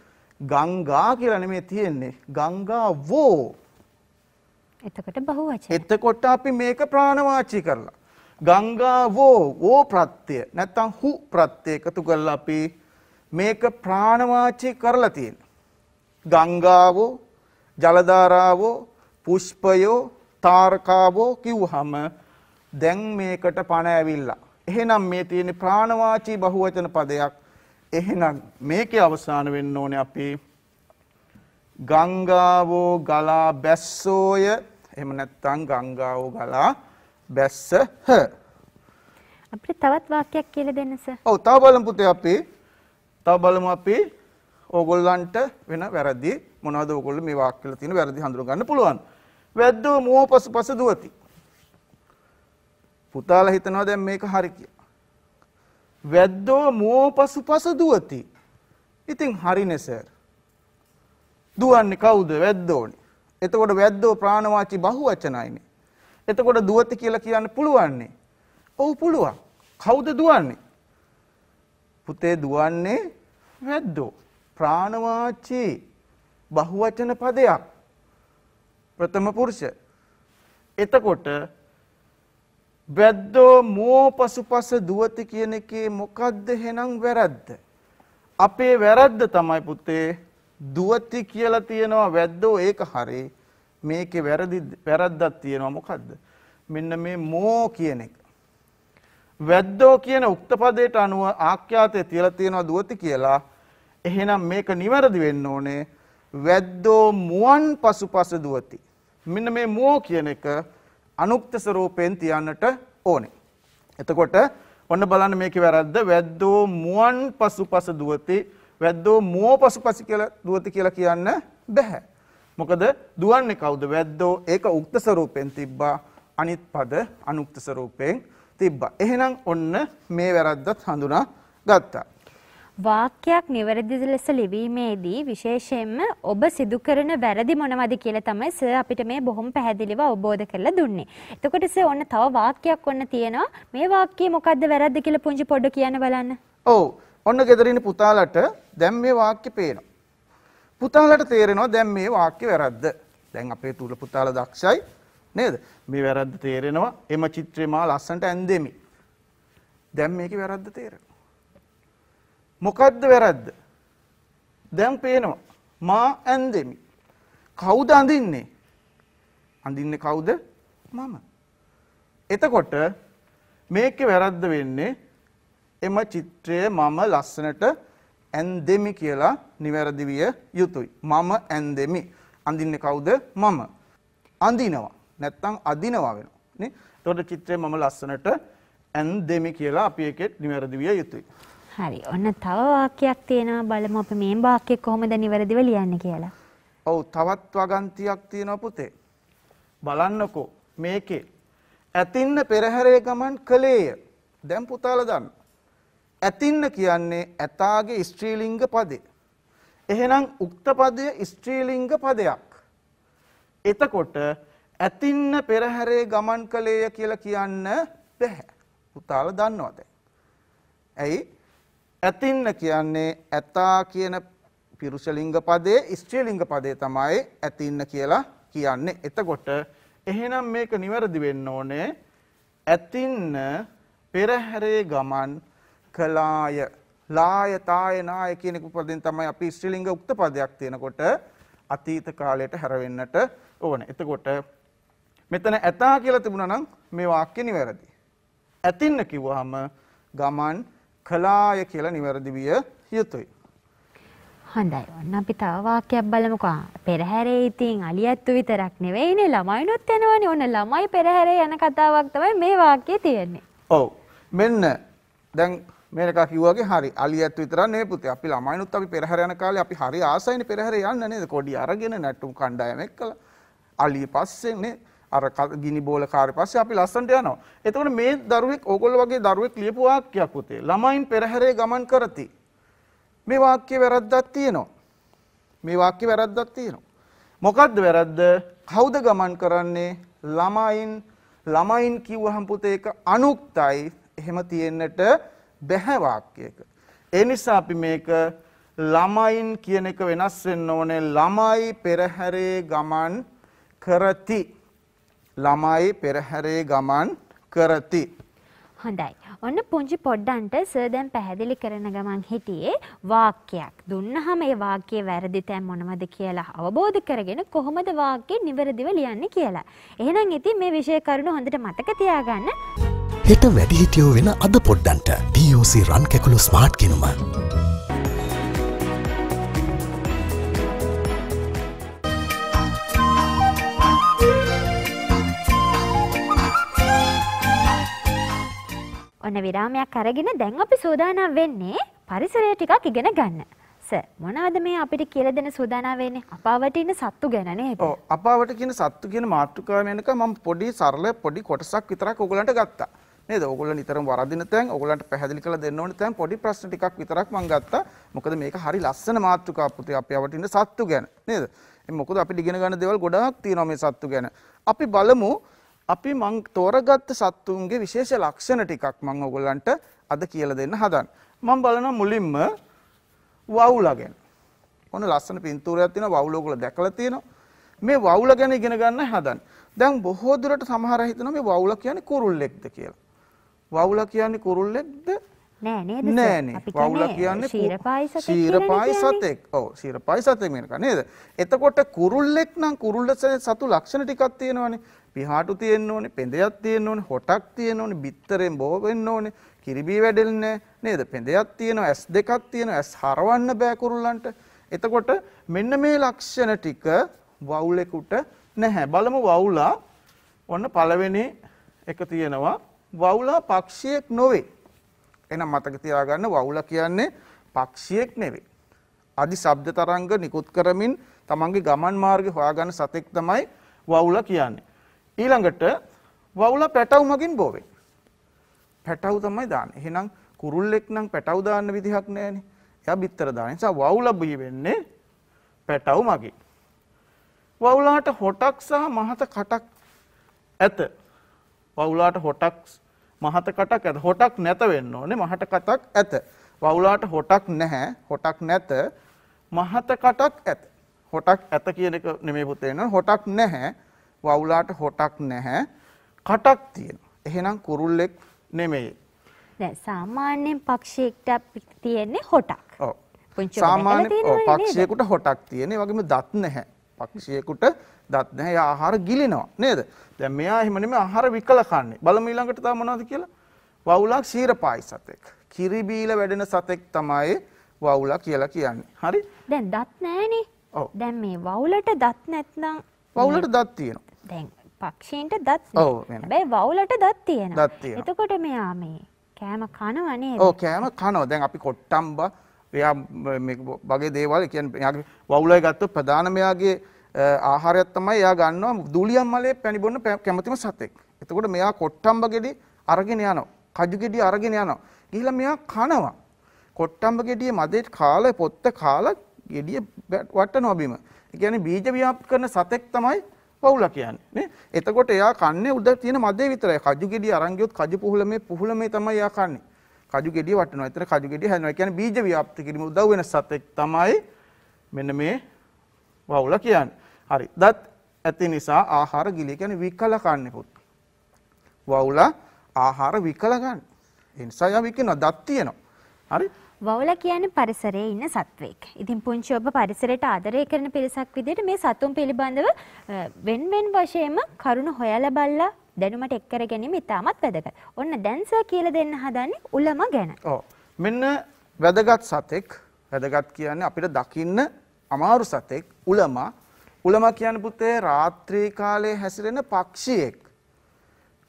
ගංගා කියලා නෙමෙයි තියෙන්නේ ගංගාවෝ එතකොට බහුවචන. එතකොට අපි මේක ප්‍රාණවාචී කරලා. ගංගා වෝ වෝ ප්‍රත්‍ය නැත්නම් හු ප්‍රත්‍ය එකතු කරලා අපි මේක ප්‍රාණවාචී කරලා තියෙනවා. ගංගාවෝ ජලධාරාවෝ පුෂ්පයෝ තාරකාවෝ කිව්වහම දැන් මේකට පණ ඇවිල්ලා. එහෙනම් මේ තියෙන ප්‍රාණවාචී බහුවචන පදයක්. එහෙනම් මේකේ අවසාන වෙන්න ඕනේ අපි ගංගාවෝ ගලා බැස්සෝය එහෙම නැත්නම් ගංගාව ගලා බැස්සහ. අපිට තවත් වාක්‍යයක් කියලා දෙන්න සර්. ඔව් තව බලමු පුතේ අපි. තව බලමු අපි ඕගොල්ලන්ට වෙන වැරදි මොනවද ඕගොල්ලෝ මේ වාක්‍යවල තියෙන වැරදි හඳුන ගන්න පුළුවන්. වැද්දෝ මෝ පසුපස දුවති. පුතාලා හිතනවා දැන් මේක හරි කියලා. වැද්දෝ මෝ පසුපස දුවති. ඉතින් හරිනේ සර්. දුවන්නේ කවුද? වැද්දෝනේ. එතකොට වැද්දෝ ප්‍රාණවාචි බහුවචනයිනේ. එතකොට දුවත කියලා කියන්න පුළුවන්නේ. ඔව් පුළුවන්. කවුද දුවන්නේ? පුතේ දුවන්නේ වැද්දෝ. ප්‍රාණවාචි බහුවචන පදයක්. ප්‍රථම පුරුෂ. එතකොට වැද්දෝ මෝ පසුපස දුවත කියන එකේ මොකද්ද එහෙනම් වැරද්ද? අපේ වැරද්ද තමයි පුතේ දුවති කියලා තියෙනවා වැද්දෝ ඒක හරි මේකේ වැරදි වැරද්දක් තියෙනවා මොකද්ද මෙන්න මේ මෝ කියන එක වැද්දෝ කියන උක්තපදයට අනුව ආඛ්‍යාතය තියලා තියෙනවා දුවති කියලා එහෙනම් මේක නිවැරදි වෙන්න ඕනේ වැද්දෝ මුවන් පසුපස දුවති මෙන්න මේ මෝ කියන එක අනුක්ත ස්වරූපයෙන් තියන්නට ඕනේ එතකොට ඔන්න බලන්න මේකේ වැරද්ද වැද්දෝ මුවන් පසුපස දුවති වැද්දෝ මෝපසුපසි කියලා දුවති කියලා කියන්න බෑ. මොකද දුවන්නේ කවුද? වැද්දෝ ඒක උක්ත ස්වරූපෙන් තිබ්බා. අනිත් පද අනුක්ත ස්වරූපෙන් තිබ්බා. එහෙනම් ඔන්න මේ වැරද්දත් හඳුනා ගත්තා. වාක්‍යයක් නිවැරදි ලෙස ලිවීමේදී විශේෂයෙන්ම ඔබ සිදු කරන වැරදි මොනවද කියලා තමයි සර් අපිට මේ බොහොම පැහැදිලිව අවබෝධ කරලා දුන්නේ. එතකොට සර් ඔන්න තව වාක්‍යයක් ඔන්න තියෙනවා. මේ වාක්‍යය මොකද්ද වැරද්ද කියලා පුංචි පොඩ්ඩ කියන්න බලන්න. ඔව්. ඔන්න ගෙදරින පුතාලට දැන් මේ වාක්‍ය පේනවා. පුතාලට තේරෙනවා දැන් මේ වාක්‍ය වැරද්ද. දැන් අපේ තුල පුතාල දක්ෂයි නේද? මේ වැරද්ද තේරෙනවා. එම චිත්‍රය මා ලස්සනට ඇඳෙමි. දැන් මේකේ වැරද්ද තේරෙනවා. මොකද්ද වැරද්ද? දැන් පේනවා. මා ඇඳෙමි. කවුද අඳින්නේ? අඳින්නේ කවුද? මම. එතකොට මේකේ වැරද්ද වෙන්නේ එම චිත්‍රය මම ලස්සනට ඇන්දෙමි කියලා නිවැරදි විය යුතුයි. මම ඇන්දෙමි. අඳින්නේ කවුද? මම. අඳිනවා. නැත්තම් අදිනවා වෙනවා. නේ? එතකොට චිත්‍රය මම ලස්සනට ඇන්දෙමි කියලා අපි එකෙත් නිවැරදි විය යුතුයි. හරි. ඔන්න තව වාක්‍යයක් තියෙනවා බලමු අපි මේ වාක්‍ය කොහොමද නිවැරදිව ලියන්නේ කියලා. ඔව් තවත් වගන්තියක් තියෙනවා පුතේ. බලන්නකෝ මේකේ ඇතින්න පෙරහැරේ ගමන් කළේය. දැන් පුතාලා දන්නවා. ඇතින්න කියන්නේ ඇතාගේ ස්ත්‍රීලිංග පදේ. එහෙනම් උක්ත පදය ස්ත්‍රීලිංග පදයක්. එතකොට ඇතින්න පෙරහැරේ ගමන් කළේය කියලා කියන්න බැහැ. පුතාල දන්නවා දැන්. ඇයි? ඇතින්න කියන්නේ ඇතා කියන පිරුෂලිංග පදයේ ස්ත්‍රීලිංග පදේ තමයි ඇතින්න කියලා කියන්නේ. එතකොට එහෙනම් මේක නිවැරදි වෙන්න ඕනේ. ඇතින්න පෙරහැරේ ගමන් කලාය ලාය තාය නාය කියන උපදින් තමයි අපි ස්ත්‍රීලිංග උක්තපදයක් තියෙනකොට අතීත කාලයට හැරවෙන්නට ඕන. එතකොට මෙතන ඇතා කියලා තිබුණා නම් මේ වාක්‍ය නිවැරදි. ඇතින්න කිව්වහම ගමන් කලාය කියලා නිවැරදි විය යුතුයි. හොඳයි. ඔන්න අපි තව වාක්‍යයක් බලමුකෝ. පෙරහැරේ ඉතින් අලියැත්තු විතරක් නෙවෙයිනේ ළමයිනොත් යනවනේ. ඔන්න ළමයි පෙරහැරේ යන කතාවක් තමයි මේ වාක්‍යයේ තියෙන්නේ. ඔව්. මෙන්න දැන් මේක කිව්වගේ හරි අලියත් විතරක් නේ පුතේ අපි ළමයිනුත් අපි පෙරහැර යන කාලේ අපි හරි ආසයිනේ පෙරහැර යන්න නේද කොඩි අරගෙන නැටුම් කණ්ඩායම එක්කලා අලිය පස්සේ නේ අර ගිනි බෝල කාර්ය පස්සේ අපි ලස්සන්ට යනවා එතකොට මේ දරුවෙක් ඕගොල්ලෝ වගේ දරුවෙක් ලියපු වාක්‍යයක් පුතේ ළමයින් පෙරහැරේ ගමන් කරති මේ වාක්‍ය වැරද්දක් තියෙනවා මේ වාක්‍ය වැරද්දක් තියෙනවා මොකද්ද වැරද්ද කවුද ගමන් කරන්නේ ළමයින් ළමයින් කිව්වහම පුතේ ඒක අනුක්තයි එහෙම තියෙන්නට බැහැ වාක්‍යයක. ඒ නිසා අපි මේක ළමයින් කියන එක වෙනස් වෙන්න ඕනේ ළමයි පෙරහැරේ ගමන් කරති. ළමයි පෙරහැරේ ගමන් කරති. හොඳයි. ඔන්න පුංචි පොඩ්ඩන්ට සර් දැන් පැහැදිලි කරන ගමන් හිටියේ වාක්‍යයක්. දුන්නහම ඒ වාක්‍යයේ වැරදි තැන් මොනවද කියලා අවබෝධ කරගෙන කොහොමද වාක්‍යෙ නිවැරදිව ලියන්නේ කියලා. එහෙනම් ඉතින් මේ විෂය කරුණු හොඳට මතක තියාගන්න. හෙට වැඩිහිටියෝ වෙන අද පොඩ්ඩන්ට DOC රන් කැකුළු ස්මාර්ට් කෙනුම. ඔන්න විරාමයක් අරගෙන දැන් අපි සූදානම් වෙන්නේ පරිසරය ටිකක් ඉගෙන ගන්න. මොනවද මේ අපිට කියලා දෙන සූදානම් වෙන්නේ අපාවට ඉන්න සත්තු ගැන නේද? ඔව් අපාවට කියන සත්තු කියන මාතෘකාව වෙනකම් මම පොඩි සරල පොඩි කොටසක් විතරක් ඔයගලන්ට ගත්තා. නේද? ඕගොල්ලෝ නිතරම වරදින තැන් ඕගොල්ලන්ට පැහැදිලි කරලා දෙන්න ඕනේ තැන් පොඩි ප්‍රශ්න ටිකක් විතරක් මම ගත්තා. මොකද මේක හරි ලස්සන මාතෘකා පුතේ අපි අවටින්න සත්තු ගැන නේද? මොකද අපිට ඉගෙන ගන්න දේවල් ගොඩාක් තියෙනවා මේ සත්තු ගැන. අපි බලමු අපි මං තෝරගත්ත සත්තුන්ගේ විශේෂ ලක්ෂණ ටිකක් මම ඕගොල්ලන්ට අද කියලා දෙන්න හදන. මම බලනවා මුලින්ම වවුලා ගැන. ඔන්න ලස්සන පින්තූරයක් තියෙනවා වවුල ඔයගොල්ලෝ දැකලා තියෙනවා. මේ වවුල ගැන ඉගෙන ගන්න හදන. දැන් බොහෝ දුරට සමහර හිතනවා මේ වවුල කියන්නේ කුරුල්ලෙක්ද කියලා. වවුලා කියන්නේ කුරුල්ලෙක්ද? නෑ නේද? නෑ නේ. වවුලා කියන්නේ ශීරපායි සතෙක්. ඔව් ශීරපායි සතෙක් වෙනක නේද? එතකොට කුරුල්ලෙක් නම් කුරුල්ල සතු ලක්ෂණ ටිකක් තියෙනවානේ. පිහාටු තියෙන්න ඕනේ, පෙඳයක් තියෙන්න ඕනේ, හොටක් තියෙන්න ඕනේ, බිත්තරෙන් බෝ වෙන්න ඕනේ, කිරිබී වැඩෙන්නේ නේද? පෙඳයක් තියෙනවා, ඇස් දෙකක් තියෙනවා, ඇස් හරවන්න බෑ කුරුල්ලන්ට. එතකොට මෙන්න මේ ලක්ෂණ ටික වවුලෙකුට නැහැ. බලමු වවුලා ඔන්න පළවෙනි එක තියෙනවා වවුලා පක්ෂියෙක් නොවේ. එහෙනම් මතක තියාගන්න වවුලා කියන්නේ පක්ෂියෙක් නෙවෙයි. අදි ශබ්ද තරංග නිකුත් කරමින් තමන්ගේ ගමන් මාර්ගය හොයාගන්න සතෙක් තමයි වවුලා කියන්නේ. ඊළඟට වවුලා පැටවුමකින් බෝවේ. පැටවු තමයි දාන්නේ. එහෙනම් කුරුල්ලෙක් නම් පැටවු දාන්න විදිහක් නැහැනේ. එයා බිත්තර දාන නිසා වවුලා බිහි වෙන්නේ පැටවු මගින්. වවුලාට හොටක් සහ මහත කටක් ඇත. වවුලාට හොටක් මහත කටක් ඇත. හොටක් නැත වෙන්න ඕනේ මහට කටක් ඇත. වවුලාට හොටක් නැහැ. හොටක් නැත. මහත කටක් ඇත. හොටක් ඇත කියන එක නෙමෙයි පුතේ නේද? හොටක් නැහැ. වවුලාට හොටක් නැහැ. කටක් තියෙනවා. එහෙනම් කුරුල්ලෙක් නෙමෙයි. නෑ සාමාන්‍යයෙන් පක්ෂියෙක්ට තියෙන්නේ හොටක්. ඔව්. සාමාන්‍ය පක්ෂියෙකුට හොටක් තියෙන. ඒ වගේම දත් නැහැ. පක්ෂියෙකුට දත් නැහැ. එයා ආහාර ගිලිනවා. නේද? දැන් මෙයා එහෙම නෙමෙයි ආහාර විකල කන්නේ. බලමු ඊළඟට තව මොනවද කියලා. වවුලා ක්ෂීරපායි සතෙක්. කිරි බීලා වැඩෙන සතෙක් තමයි වවුලා කියලා කියන්නේ. හරි? දැන් දත් නැහනේ. ඔව්. දැන් මේ වවුලට දත් නැත්නම් වවුලට දත් තියෙනවා. දැන් පක්ෂීන්ට දත් ඔව්. හැබැයි වවුලට දත් තියෙනවා. එතකොට මෙයා මේ කෑම කනවා නේද? ඔව් කෑම කනවා. දැන් අපි කොට්ටම්බා එයා වගේ දේවල් කියන්නේ වවුලය ගත්තොත් ප්‍රධාන මෙයාගේ ආහාරයක් තමයි එයා ගන්නවා දුලියම් මලේ පැණි බොන්න කැමතිම සතෙක්. එතකොට මෙයා කොට්ටම්බ ගෙඩි අරගෙන යනවා. කජු ගෙඩි අරගෙන යනවා. ගිහිල්ලා මෙයා කනවා. කොට්ටම්බ ගෙඩියේ මදේ කාලා පොත්ත කාලා ගෙඩිය වටනවා බිම. ඒ කියන්නේ බීජ ව්‍යාප්ත කරන සතෙක් තමයි පවුල කියන්නේ එතකොට එයා කන්නේ උඩ තියෙන මදේ විතරයි කජු ගෙඩි අරන් ගියොත් කජු පුහුලමේ පුහුලමේ තමයි එයා කන්නේ කජු ගෙඩිය වටනවා. එතන කජු ගෙඩිය හැදෙනවා. කියන්නේ බීජ ව්‍යාප්ත කිරීම උදව් වෙන සතෙක් තමයි මෙන්න මේ වවුල කියන්නේ. හරි. දත් ඇති නිසා ආහාර ගිලිය කියන්නේ විකල කන්නේ පුත්. වවුල ආහාර විකල ගන්න. ඒ නිසා යා විකින දත් තියෙනවා. හරි. වවුල කියන්නේ පරිසරයේ ඉන්න සත්වෙක්. ඉතින් පුංචි ඔබ පරිසරයට ආදරය කරන පිරිසක් විදිහට මේ සතුන් පිළිබඳව වෙන් වෙන් වශයෙන්ම කරුණ හොයලා බලලා දැනුමට එක් කර ගැනීම ඉතාමත් වැදගත්. ඔන්න දැන්සර් කියලා දෙන්න හදන්නේ උලම ගැන. ඔව්. මෙන්න වැදගත් සතෙක් වැදගත් කියන්නේ අපිට දකින්න අමාරු සතෙක් උලම උලම කියන්නේ පුතේ රාත්‍රී කාලයේ හැසිරෙන පක්ෂියෙක්.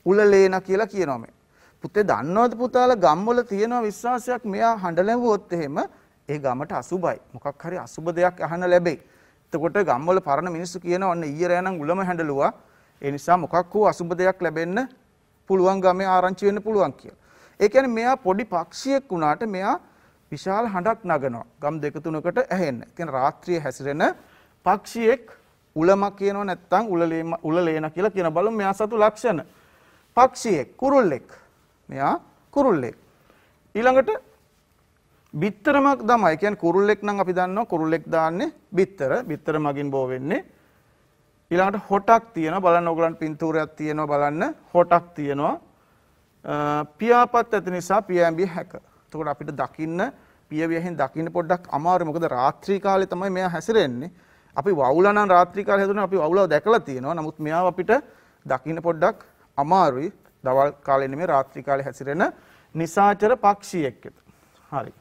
උලලේන කියලා කියනවා මේ. පුතේ දන්නවද පුතාලා ගම්වල තියෙන විශ්වාසයක් මෙයා හඬලැවුවොත් එහෙම ඒ ගමට අසුබයි. මොකක් හරි අසුබ දෙයක් අහන්න ලැබෙයි. එතකොට ගම්වල පරණ මිනිස්සු කියනවා ඔන්න ඊයර යනන් උලම හැඬලුවා ඒ නිසා මොකක් හෝ අසුබ දෙයක් ලැබෙන්න පුළුවන් ගමේ ආරංචි වෙන්න පුළුවන් කියලා. ඒ කියන්නේ මෙයා පොඩි පක්ෂියෙක් වුණාට මෙයා විශාල හඬක් නගනවා. ගම් දෙක තුනකට ඇහෙන්න. ඒ කියන්නේ රාත්‍රියේ හැසිරෙන පක්ෂියෙක් උලම කියනවා නැත්නම් උලලේම උලලේන කියලා කියන බලමු මෙයා සතු ලක්ෂණ. පක්ෂියෙක් කුරුල්ලෙක්. මෙයා කුරුල්ලෙක්. ඊළඟට බිත්තරමක් තමයි. කියන්නේ කුරුල්ලෙක් නම් අපි දන්නවා කුරුල්ලෙක් දාන්නේ බිත්තර. බිත්තර මගින් බෝ වෙන්නේ ඊළඟට හොටක් තියෙනවා බලන්න ඕගලන්ට පින්තූරයක් තියෙනවා බලන්න හොටක් තියෙනවා පියාපත් ඇති නිසා පියෑඹිය හැක. එතකොට අපිට දකින්න පියවියෙන් දකින්න පොඩ්ඩක් අමාරුයි මොකද රාත්‍රී කාලේ තමයි මෙයා හැසිරෙන්නේ. අපි වවුල නම් රාත්‍රී කාලේ හැදුණා අපි වවුලව දැකලා තියෙනවා. නමුත් මෙයාව අපිට දකින්න පොඩ්ඩක් අමාරුයි. දවල් කාලේ නෙමෙයි රාත්‍රී කාලේ හැසිරෙන නිසාචර පක්ෂියෙක් හරි.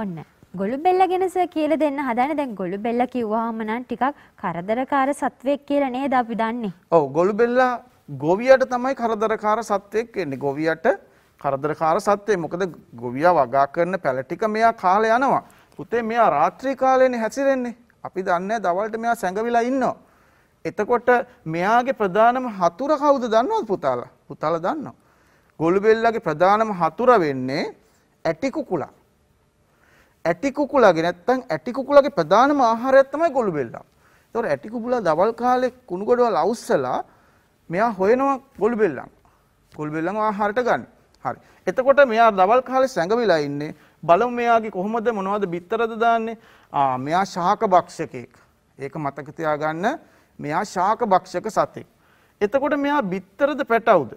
ඔන්න ගොළු බෙල්ල ගෙනස කියල දෙන්න හදන දැන් ගොළු බෙල්ල කිව්වාමනන් ටිකක් කරදරකාර සත්වයක් කියල නේද අපි දන්නේ. ඔව ගොළු බෙල්ලා ගොවියට තමයි කරදරකාර සත්වයෙක් එන්නේ ගොවියට කරදරකාර සත්වය මොකද ගොවියා වගා කරන පැලටික මෙයා කාල යනවා. පුතේ මෙයා රාත්‍රී කාලයන හැසිරෙන්නේ. අපි දන්න දවල්ට මෙයා සැඟවිලා ඉන්නවා. එතකොට මෙයාගේ ප්‍රධානම හතුර කවුද දන්නවද පුතාලා පුතාල දන්නවා. ගොළු බෙල්ලගේ ප්‍රධානම හතුර වෙන්නේ ඇටිකුකුලා. ඇටි කුකුලාගේ නැත්තම් ඇටි කුකුලාගේ ප්‍රධානම ආහාරයක් තමයි ගොළු බෙල්ලා. ඒතකොට ඇටි කුකුලා දවල් කාලේ කුණු ගඩවල් අවුස්සලා මෙයා හොයනවා ගොළු බෙල්ලන්. ගොළු බෙල්ලන් ආහාරට ගන්න. හරි. එතකොට මෙයා දවල් කාලේ සැඟවිලා ඉන්නේ. බලමු මෙයාගේ කොහොමද මොනවද බිත්තරද දාන්නේ? ආ මෙයා ශාක භක්ෂකෙක්. ඒක මතක තියාගන්න. මෙයා ශාක භක්ෂක සතෙක්. එතකොට මෙයා බිත්තරද පැටවුද?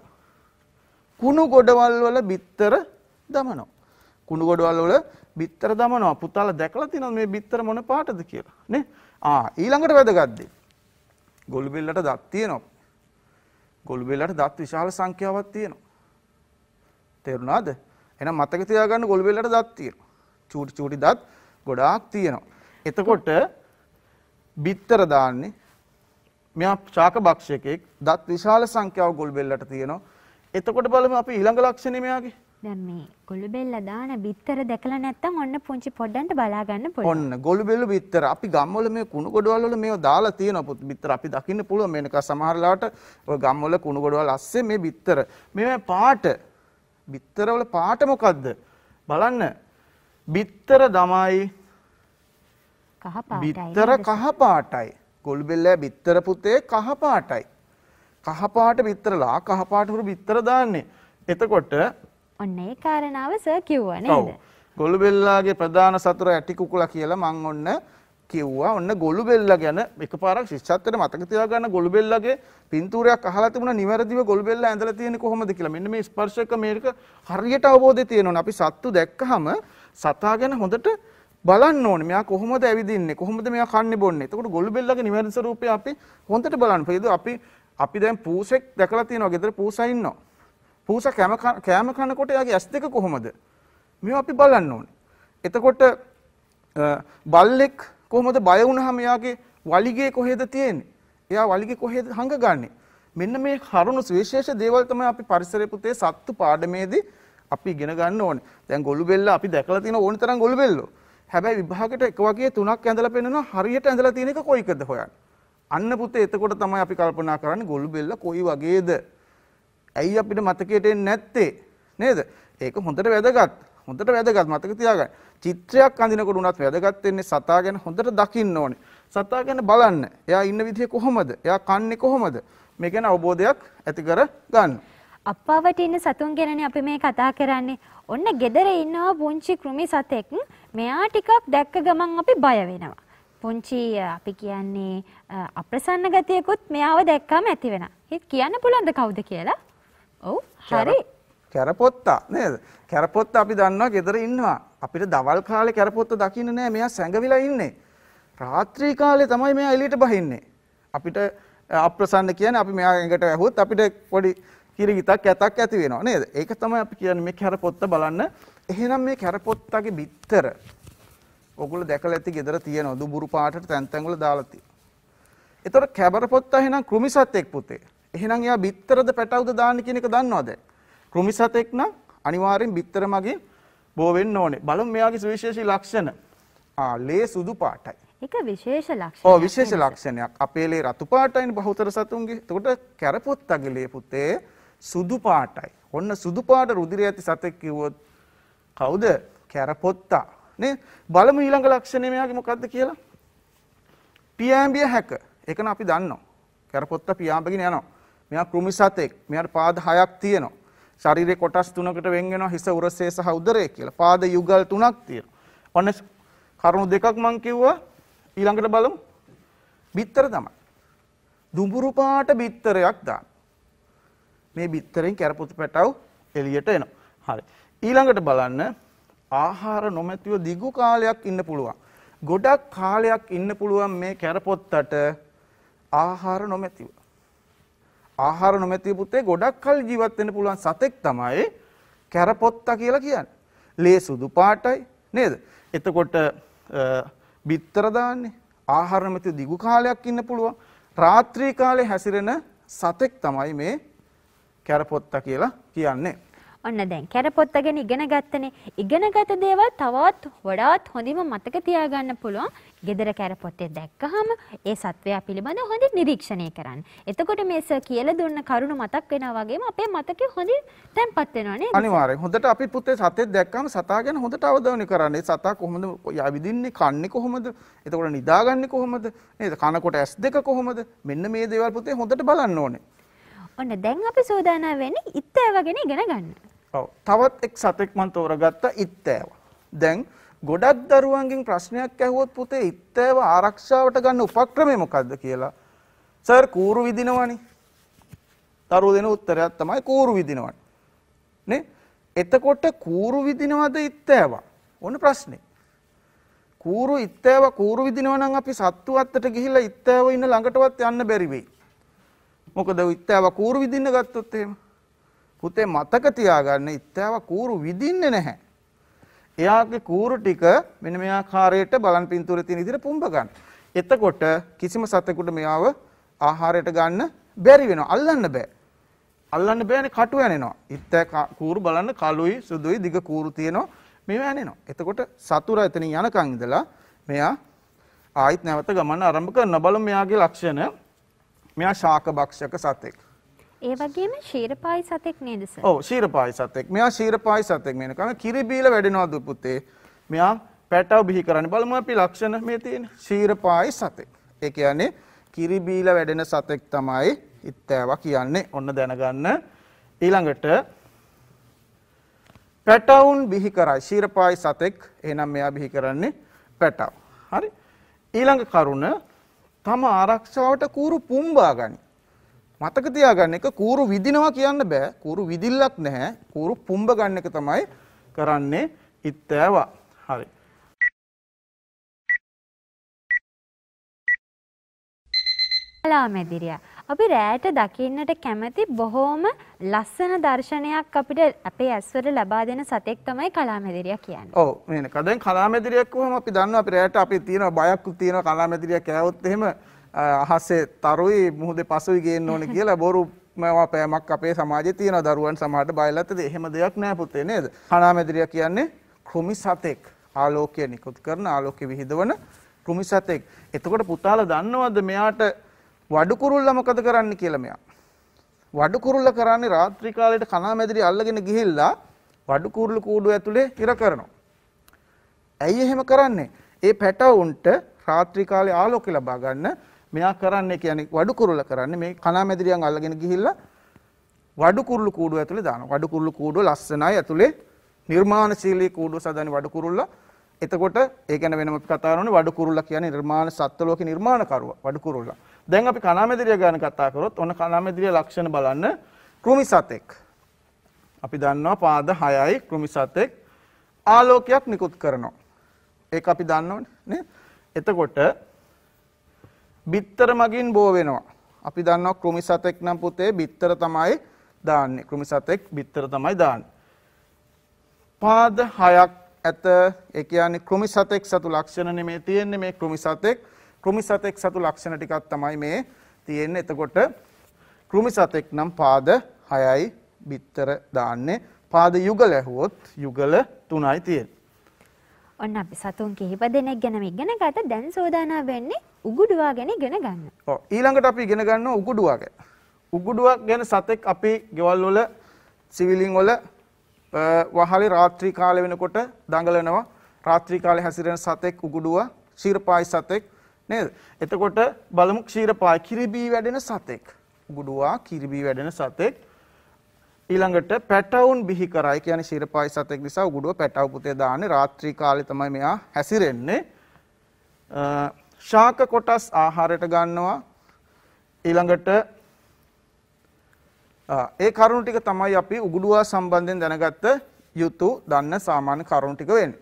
කුණු ගොඩවල් වල බිත්තර දමනවා. කුණු ගොඩවල් වල බිත්තර දමනවා. පුතාලා දැකලා තියෙනවද මේ බිත්තර මොන පාටද කියලා? නේ? ආ ඊළඟට වැදගත් දේ. ගොළු බෙල්ලට දත් තියෙනවා. ගොළු බෙල්ලට දත් විශාල සංඛ්‍යාවක් තියෙනවා. තේරුණාද? එහෙනම් මතක තියාගන්න ගොළු බෙල්ලට දත් තියෙනවා. චූටි චූටි දත් ගොඩාක් තියෙනවා. එතකොට බිත්තර දාන්නේ මෙයා ශාක භක්ෂකයෙක් දත් විශාල සංඛ්‍යාව ගොළු බෙල්ලට තියෙනවා. එතකොට බලමු අපි ඊළඟ ලක්ෂණය මෙයාගේ දැන් මේ ගොළුබෙල්ල දාන බිත්තර දැකලා නැත්තම් ඔන්න පුංචි පොඩ්ඩන්ට බලා ගන්න පුළුවන්. ඔන්න ගොළුබෙල්ල බිත්තර අපි ගම්වල මේ කුණු ගොඩවල් වල මේව දාලා තියෙනවා පුත් බිත්තර අපි දකින්න පුළුවන් මේනක සමහර ලාට ඔය ගම්වල කුණු ගොඩවල් අස්සේ මේ බිත්තර. මේවා පාට බිත්තර වල පාට මොකද්ද? බලන්න. බිත්තර තමයි කහ පාටයි. බිත්තර කහ පාටයි. ගොළුබෙල්ල බිත්තර පුතේ කහ පාටයි. කහ පාට බිත්තරලා කහ පාට හුරු බිත්තර දාන්නේ. එතකොට ඔන්න ඒ කාරණාව සර් කිව්වා නේද? ගොළුබෙල්ලාගේ ප්‍රධාන සතුර ඇටි කුකුලා කියලා මං ඔන්න කිව්වා. ඔන්න ගොළුබෙල්ලා ගැන එකපාරක් ශිෂ්‍යත්වයට මතක තියාගන්න ගොළුබෙල්ලාගේ පින්තූරයක් අහලා තිබුණා නිවැරදිව ගොළුබෙල්ලා ඇඳලා තියෙන්නේ කොහොමද කියලා. මෙන්න මේ ස්පර්ශක මේක හරියට අවබෝධය තියෙනවනේ. අපි සත්තු දැක්කහම සතා ගැන හොඳට බලන්න ඕනේ මෙයා කොහොමද ඇවිදින්නේ කොහොමද මෙයා කන්නේ බොන්නේ එතකොට ගොළුබෙල්ලගේ නිවැරදි ස්වරූපය අපි හොඳට බලන්න. ඒකද අපි අපි දැන් පූසෙක් දැකලා තියෙනවා. ගෙදර පූසා ඉන්නවා. පූස කෑම කනකොට එයාගේ ඇස් දෙක කොහොමද? මේවා අපි බලන්න ඕනේ. එතකොට බල්ලෙක් කොහොමද බය වුණාම එයාගේ වලිගේ කොහෙද තියෙන්නේ? එයා වලිගේ කොහෙද හංගගන්නේ? මෙන්න මේ කරුණු විශේෂ දේවල් තමයි අපි පරිසරය පුතේ සත්තු පාඩමේදී අපි ඉගෙන ගන්න ඕනේ. දැන් ගොළු බෙල්ල අපි දැකලා තියෙන ඕන තරම් ගොළු බෙල්ලෝ. හැබැයි විභාගෙට එක වගේ තුනක් ඇඳලා පෙන්නනවා හරියට ඇඳලා තියෙන එක කොයිකද හොයන්නේ. අන්න පුතේ එතකොට තමයි අපි කල්පනා කරන්නේ ගොළු බෙල්ල කොයි වගේද ඇයි අපිට මතකයට එන්නේ නැත්තේ නේද? ඒක හොඳට වැදගත්. හොඳට වැදගත් මතක තියාගන්න. චිත්‍රයක් අඳිනකොට උනත් වැදගත් වෙන්නේ සතා ගැන හොඳට දකින්න ඕනේ. සතා ගැන බලන්න. එයා ඉන්න විදිය කොහොමද? එයා කන්නේ කොහොමද? මේ ගැන අවබෝධයක් ඇති කර ගන්න. අප්පාවට ඉන්න සතුන් ගැනනේ අපි මේ කතා කරන්නේ. ඔන්න ගෙදර ඉන්නවා පුංචි කෘමි සතෙක්. මෙයා ටිකක් දැක්ක ගමන් අපි බය වෙනවා. පුංචි අපි කියන්නේ අප්‍රසන්න ගතියකුත් මෙයාව දැක්කම ඇති වෙන. හිත් කියන්න පුළන්ද කවුද කියලා? ඔව් හරි කැරපොත්තා නේද? කැරපොත්ත අපි දන්නවා ගෙදර ඉන්නවා. අපිට දවල් කාලේ කැරපොත්ත දකින්න නෑ. මෙයා සැඟවිලා ඉන්නේ. රාත්‍රී කාලේ තමයි මෙයා එළියට බහින්නේ. අපිට අප්‍රසන්න කියන්නේ අපි මෙයා ඇඟට ඇහුවොත් අපිට පොඩි කිරිගිතක් ඇතක් ඇති වෙනවා නේද? ඒක තමයි අපි කියන්නේ මේ කැරපොත්ත බලන්න. එහෙනම් මේ කැරපොත්තගේ බිත්තර ඔගොල්ලෝ දැකලා ඇති ගෙදර තියෙන දුඹුරු පාටට තැන් තැන් වල දාලා තියෙනවා. ඒතර කැබරපොත්ත එහෙනම් කෘමිසත් එක් පුතේ. එහෙනම් එයා බිත්තරද පැටවුද දාන්නේ කියන එක දන්නවද? කෘමි සතෙක් නම් අනිවාර්යෙන් බිත්තර මගින් බෝ වෙන්න ඕනේ. බලමු මෙයාගේ සුවිශේෂී ලක්ෂණ. ආ, ලේ සුදු පාටයි. ඒක විශේෂ ලක්ෂණයක්. ඔව් විශේෂ ලක්ෂණයක්. අපේ ලේ රතු පාටයිනේ බහුතර සතුන්ගේ. එතකොට කැරපොත්තගේ ලේ පුතේ සුදු පාටයි. ඔන්න සුදු පාට රුධිරය ඇති සතෙක් කිව්වොත් කවුද? කැරපොත්තා. නේ? බලමු ඊළඟ ලක්ෂණය මෙයාගේ මොකද්ද කියලා. පියාඹිය හැක. ඒකන අපි දන්නවා. කැරපොත්තා පියාඹගෙන යනවා. මෙයා කෘමිසතෙක්. මෙයාට පාද හයක් තියෙනවා. ශරීරේ කොටස් තුනකට වෙන් වෙනවා හිස උරසය සහ උදරය කියලා. පාද යුගල් තුනක් තියෙනවා. ඔන්න කරුණු දෙකක් මං කිව්වා. ඊළඟට බලමු. බිත්තර තමයි. දුඹුරු පාට බිත්තරයක් දාන්න. මේ බිත්තරෙන් කැරපොතු පැටව් එළියට එනවා. හරි. ඊළඟට බලන්න ආහාර නොමැතිව දිගු කාලයක් ඉන්න පුළුවන්. ගොඩක් කාලයක් ඉන්න පුළුවන් මේ කැරපොත්තට ආහාර නොමැතිව. ආහාර නොමැති පුතේ ගොඩක් කල් ජීවත් වෙන්න පුළුවන් සතෙක් තමයි කැරපොත්තා කියලා කියන්නේ. ලේ සුදු පාටයි නේද? එතකොට බිත්තර දාන්නේ ආහාර නොමැති දිගු කාලයක් ඉන්න පුළුවන්. රාත්‍රී කාලේ හැසිරෙන සතෙක් තමයි මේ කැරපොත්තා කියලා කියන්නේ. ඔන්න දැන් කැරපොත්ත ගැන ඉගෙන ගත්තනේ. ඉගෙනගත දේවල් තවත් වඩාත් හොඳින්ම මතක තියාගන්න පුළුවන්. gedara කැර පොත්තේ දැක්කහම ඒ සත්වයා පිළිබඳ හොඳින් නිරීක්ෂණය කරන්න. එතකොට මේ සර් කියලා දුන්න කරුණ මතක් වෙනවා වගේම අපේ මතකෙ හොඳින් තැම්පත් වෙනවා නේද? අනිවාර්යෙන්. හොඳට අපි පුතේ සතෙක් දැක්කම සතා ගැන හොඳට අවධානය කරන්න. ඒ සතා කොහොමද යවිදින්නේ, කන්නේ කොහොමද? එතකොට නිදාගන්නේ කොහොමද? නේද? කනකොට S2 කොහොමද? මෙන්න මේ දේවල් පුතේ හොඳට බලන්න ඕනේ. ඔන්න දැන් අපි සෝදානම් වෙන්නේ ඉත්තෑව ගැන ඉගෙන ගන්න. ඔව්. තවත් එක් සතෙක් මන් තෝරගත්ත ඉත්තෑව. දැන් ගොඩක් දරුවන්ගෙන් ප්‍රශ්නයක් ඇහුවොත් පුතේ ඉත්තෑව ආරක්ෂාවට ගන්න උපක්‍රමය මොකක්ද කියලා. සර් කූරු විදිනවනේ. දරුව දෙන උත්තරයක් තමයි කූරු විදිනවනේ. නේ? එතකොට කූරු විදිනවද ඉත්තෑව? ඔන්න ප්‍රශ්නේ. කූරු ඉත්තෑව කූරු විදිනවා නම් අපි සත්තු අත්තට ගිහිල්ලා ඉත්තෑව ඉන්න ළඟටවත් යන්න බැරි වෙයි. මොකද ඉත්තෑව කූරු විදින්න ගත්තොත් එහෙම. පුතේ මතක තියාගන්න ඉත්තෑව කූරු විදින්නේ නැහැ. එයාගේ කූරු ටික මෙන්න මේ ආකාරයට බලන් පින්තූරේ තියෙන විදිහට පුම්බ ගන්න. එතකොට කිසිම සතෙකුට මෙයාව ආහාරයට ගන්න බැරි වෙනවා. අල්ලන්න බෑ. අල්ලන්න බෑනේ කටු ඇනෙනවා. ඉත කූරු බලන්න කළුයි සුදුයි දිග කූරු තියෙනවා. මේවා ඇනෙනවා. එතකොට සතුරා එතනින් යනකන් ඉඳලා මෙයා ආයිත් නැවත ගමන ආරම්භ කරන බලමු මෙයාගේ ලක්ෂණ. මෙයා ශාක භක්ෂක සතෙක්. ඒ වගේම ශීරපායි සතෙක් නේද සර්? ඔව් ශීරපායි සතෙක්. මෙයා ශීරපායි සතෙක් වෙනකන් කිරි බීලා වැඩෙනවා දුපුතේ. මෙයා පැටව බිහි කරන්න බලමු අපි ලක්ෂණ මේ තියෙන ශීරපායි සතෙක්. ඒ කියන්නේ කිරි බීලා වැඩෙන සතෙක් තමයි ඉත්තෑවා කියන්නේ. ඔන්න දැනගන්න. ඊළඟට පැටවුන් බිහි කරයි ශීරපායි සතෙක්. එහෙනම් මෙයා බිහි කරන්නේ පැටව. හරි. ඊළඟ කරුණ තම ආරක්ෂාවට කూరు පුම්බා ගනි. මතක තියාගන්න එක කූරු විදිනවා කියන්න බෑ කූරු විදිල්ලක් නැහැ කූරු පුම්බ ගන්න එක තමයි කරන්නේ ඉත්තෑවා හරි කලා මැදිරිය. අපි රෑට දකින්නට කැමති බොහෝම ලස්සන දර්ශනයක් අපිට අපේ ඇස්වර ලබා දෙන සතෙක් තමයි කලාමැදිරිය කියන්නේ. ඔව් මේක. දැන් කලාමැදිරියක් වහම අපි දන්නවා අපි රෑට අපි තියෙන බයක් තියෙන කලාමැදිරිය කෑවොත් එහෙම අහස්සේ තරුයි මුහුද පසුයි ගේන්න ඕන කියලා බොරු මේවා පෑමක් අපේ සමාජයේ තියෙන දරුවන් සමහරට බයලත්තද එහෙම දෙයක් නෑ පුතේ නේද? හනාමෙදිරිය කියන්නේ කෘමි සතෙක්. ආලෝකය නිකුත් කරන ආලෝකය විහිදවන කෘමි සතෙක්. එතකොට පුතාලා දන්නවද මෙයාට වඩු කුරුල්ල මොකද කරන්න කියලා මෙයා? වඩු කුරුල්ල කරන්නේ රාත්‍රී කාලයට කණාමැදිරි අල්ලගෙන ගිහිල්ලා වඩු කුරුල්ල කූඩුව ඇතුලේ ඉර කරනවා. ඇයි එහෙම කරන්නේ? ඒ පැටවුන්ට රාත්‍රී කාලේ ආලෝකය ලබා ගන්න මෙයා කරන්නේ කියන්නේ වඩු කුරුල්ල කරන්නේ මේ කණාමැදිරියන් අල්ලගෙන ගිහිල්ලා වඩු කුරුළු කූඩුව ඇතුලේ දානවා. වඩු කුරුළු කූඩුව ලස්සනයි ඇතුලේ නිර්මාණශීලී කූඩුව සදානි වඩු කුරුල්ල. එතකොට ඒ ගැන වෙනම කතා කරනෝනේ වඩු කුරුල්ල කියන්නේ නිර්මාණ සත්ත්ව ලෝකේ නිර්මාණකරුවා වඩු කුරුල්ල. දැන් අපි කණාමැදිරිය ගැන කතා කරොත් ඔන්න කණාමැදිරිය ලක්ෂණ බලන්න කෘමි සතෙක්. අපි දන්නවා පාද 6යි කෘමි සතෙක් ආලෝකයක් නිකුත් කරනවා. ඒක අපි දන්නවනේ නේ. එතකොට බිත්තර මගින් බෝ වෙනවා. අපි දන්නවා කෘමි සතෙක් නම් පුතේ බිත්තර තමයි දාන්නේ. කෘමි සතෙක් බිත්තර තමයි දාන්නේ. පාද හයක් ඇත. ඒ කියන්නේ කෘමි සතෙක් සතු ලක්ෂණ නෙමේ තියෙන්නේ මේ කෘමි සතෙක්. කෘමි සතෙක් සතු ලක්ෂණ ටිකක් තමයි මේ තියෙන්නේ. එතකොට කෘමි සතෙක් නම් පාද හයයි බිත්තර දාන්නේ. පාද යුගල ඇහුවොත් යුගල තුනයි තියෙන්නේ. ඔන්න අපි සතුන් කිහිප දෙනෙක් ගැන ඉගෙන ගත දැන් සෝදානම් වෙන්නේ උගුඩුවා ගැන ඉගෙන ගන්න. ඔව් ඊළඟට අපි ඉගෙන ගන්න උගුඩුවා ගැන. උගුඩුවා ගැන සතෙක් අපි ගෙවල් වල සිවිලින් වල වහලේ රාත්‍රී කාලය වෙනකොට දඟලනවා. රාත්‍රී කාලේ හැසිරෙන සතෙක් උගුඩුවා, ශීරපායි සතෙක් නේද? එතකොට බලමු ශීරපායි කිරිබී වැඩෙන සතෙක්. උගුඩුවා කිරිබී වැඩෙන සතෙක්. ඊළඟට පැටවුන් බිහි කරයි කියන්නේ ශිරපයි සතෙක් නිසා උගුඩුව පැටව පුතේ දාන්නේ රාත්‍රී කාලේ තමයි මෙයා හැසිරෙන්නේ. ශාක කොටස් ආහාරයට ගන්නවා. ඊළඟට ඒ කරුණු ටික තමයි අපි උගුඩුවා සම්බන්ධයෙන් දැනගත්ත යුතු දන්න සාමාන්‍ය කරුණු ටික වෙන්නේ.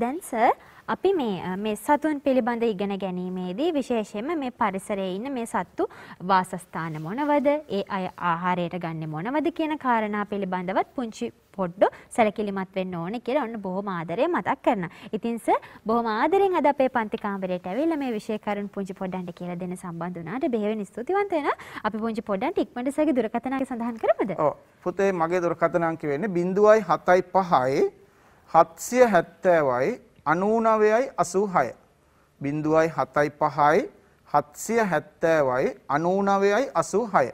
දැන් සර් අපි මේ මේ සතුන් පිළිබඳ ඉගෙන ගැනීමේදී විශේෂයෙන්ම මේ පරිසරයේ ඉන්න මේ සත්තු වාසස්ථාන මොනවද? ඒ අය ආහාරයට ගන්නෙ මොනවද කියන කාරණා පිළිබඳවත් පුංචි පොඩ්ඩ සැලකිලිමත් වෙන්න ඕනේ කියලා ඔන්න බොහොම ආදරේ මතක් කරනවා. ඉතින් සර් බොහොම ආදරෙන් අද අපේ පන්ති කාමරයට ඇවිල්ලා මේ විෂය කරුණු පුංචි පොඩ්ඩන්ට කියලා දෙන්න සම්බන්ධ වුණාට බෙහෙවෙන ස්තුතිවන්ත වෙනවා. අපි පුංචි පොඩ්ඩන්ට ඉක්මනට සර්ගේ දුරකථන අංකය සඳහන් කරමුද? ඔව්. පුතේ මගේ දුරකථන අංකය වෙන්නේ 0.75යි 770යි අනූනවයයි අසූ හය. බින්දුවයි හතයි පහයි හත්සිය හැත්තෑවයි අනූනවයයි අසූ හය.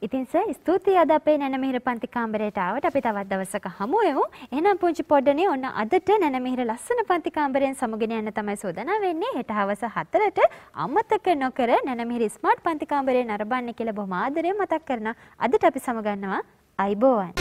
ඉතින් සර් ස්තුතියි අද අපේ නැනමිහිර පන්ති කාමරයට ආවට අපි තවත් දවසක හමු වෙමු. එහෙනම් පුංචි පොඩ්ඩනේ ඔන්න අදට නැනමිහිර ලස්සන පන්ති කාමරයෙන් සමුගෙන යන්න තමයි සෝදනා වෙන්නේ. හෙට හවස 4ට අමතක නොකර නැනමිහිර ස්මාර්ට් පන්ති කාමරයෙන් අරබන්න කියලා බොහොම ආදරයෙන් මතක් කරන අදට අපි සමුගන්නවා අයිබෝවන්.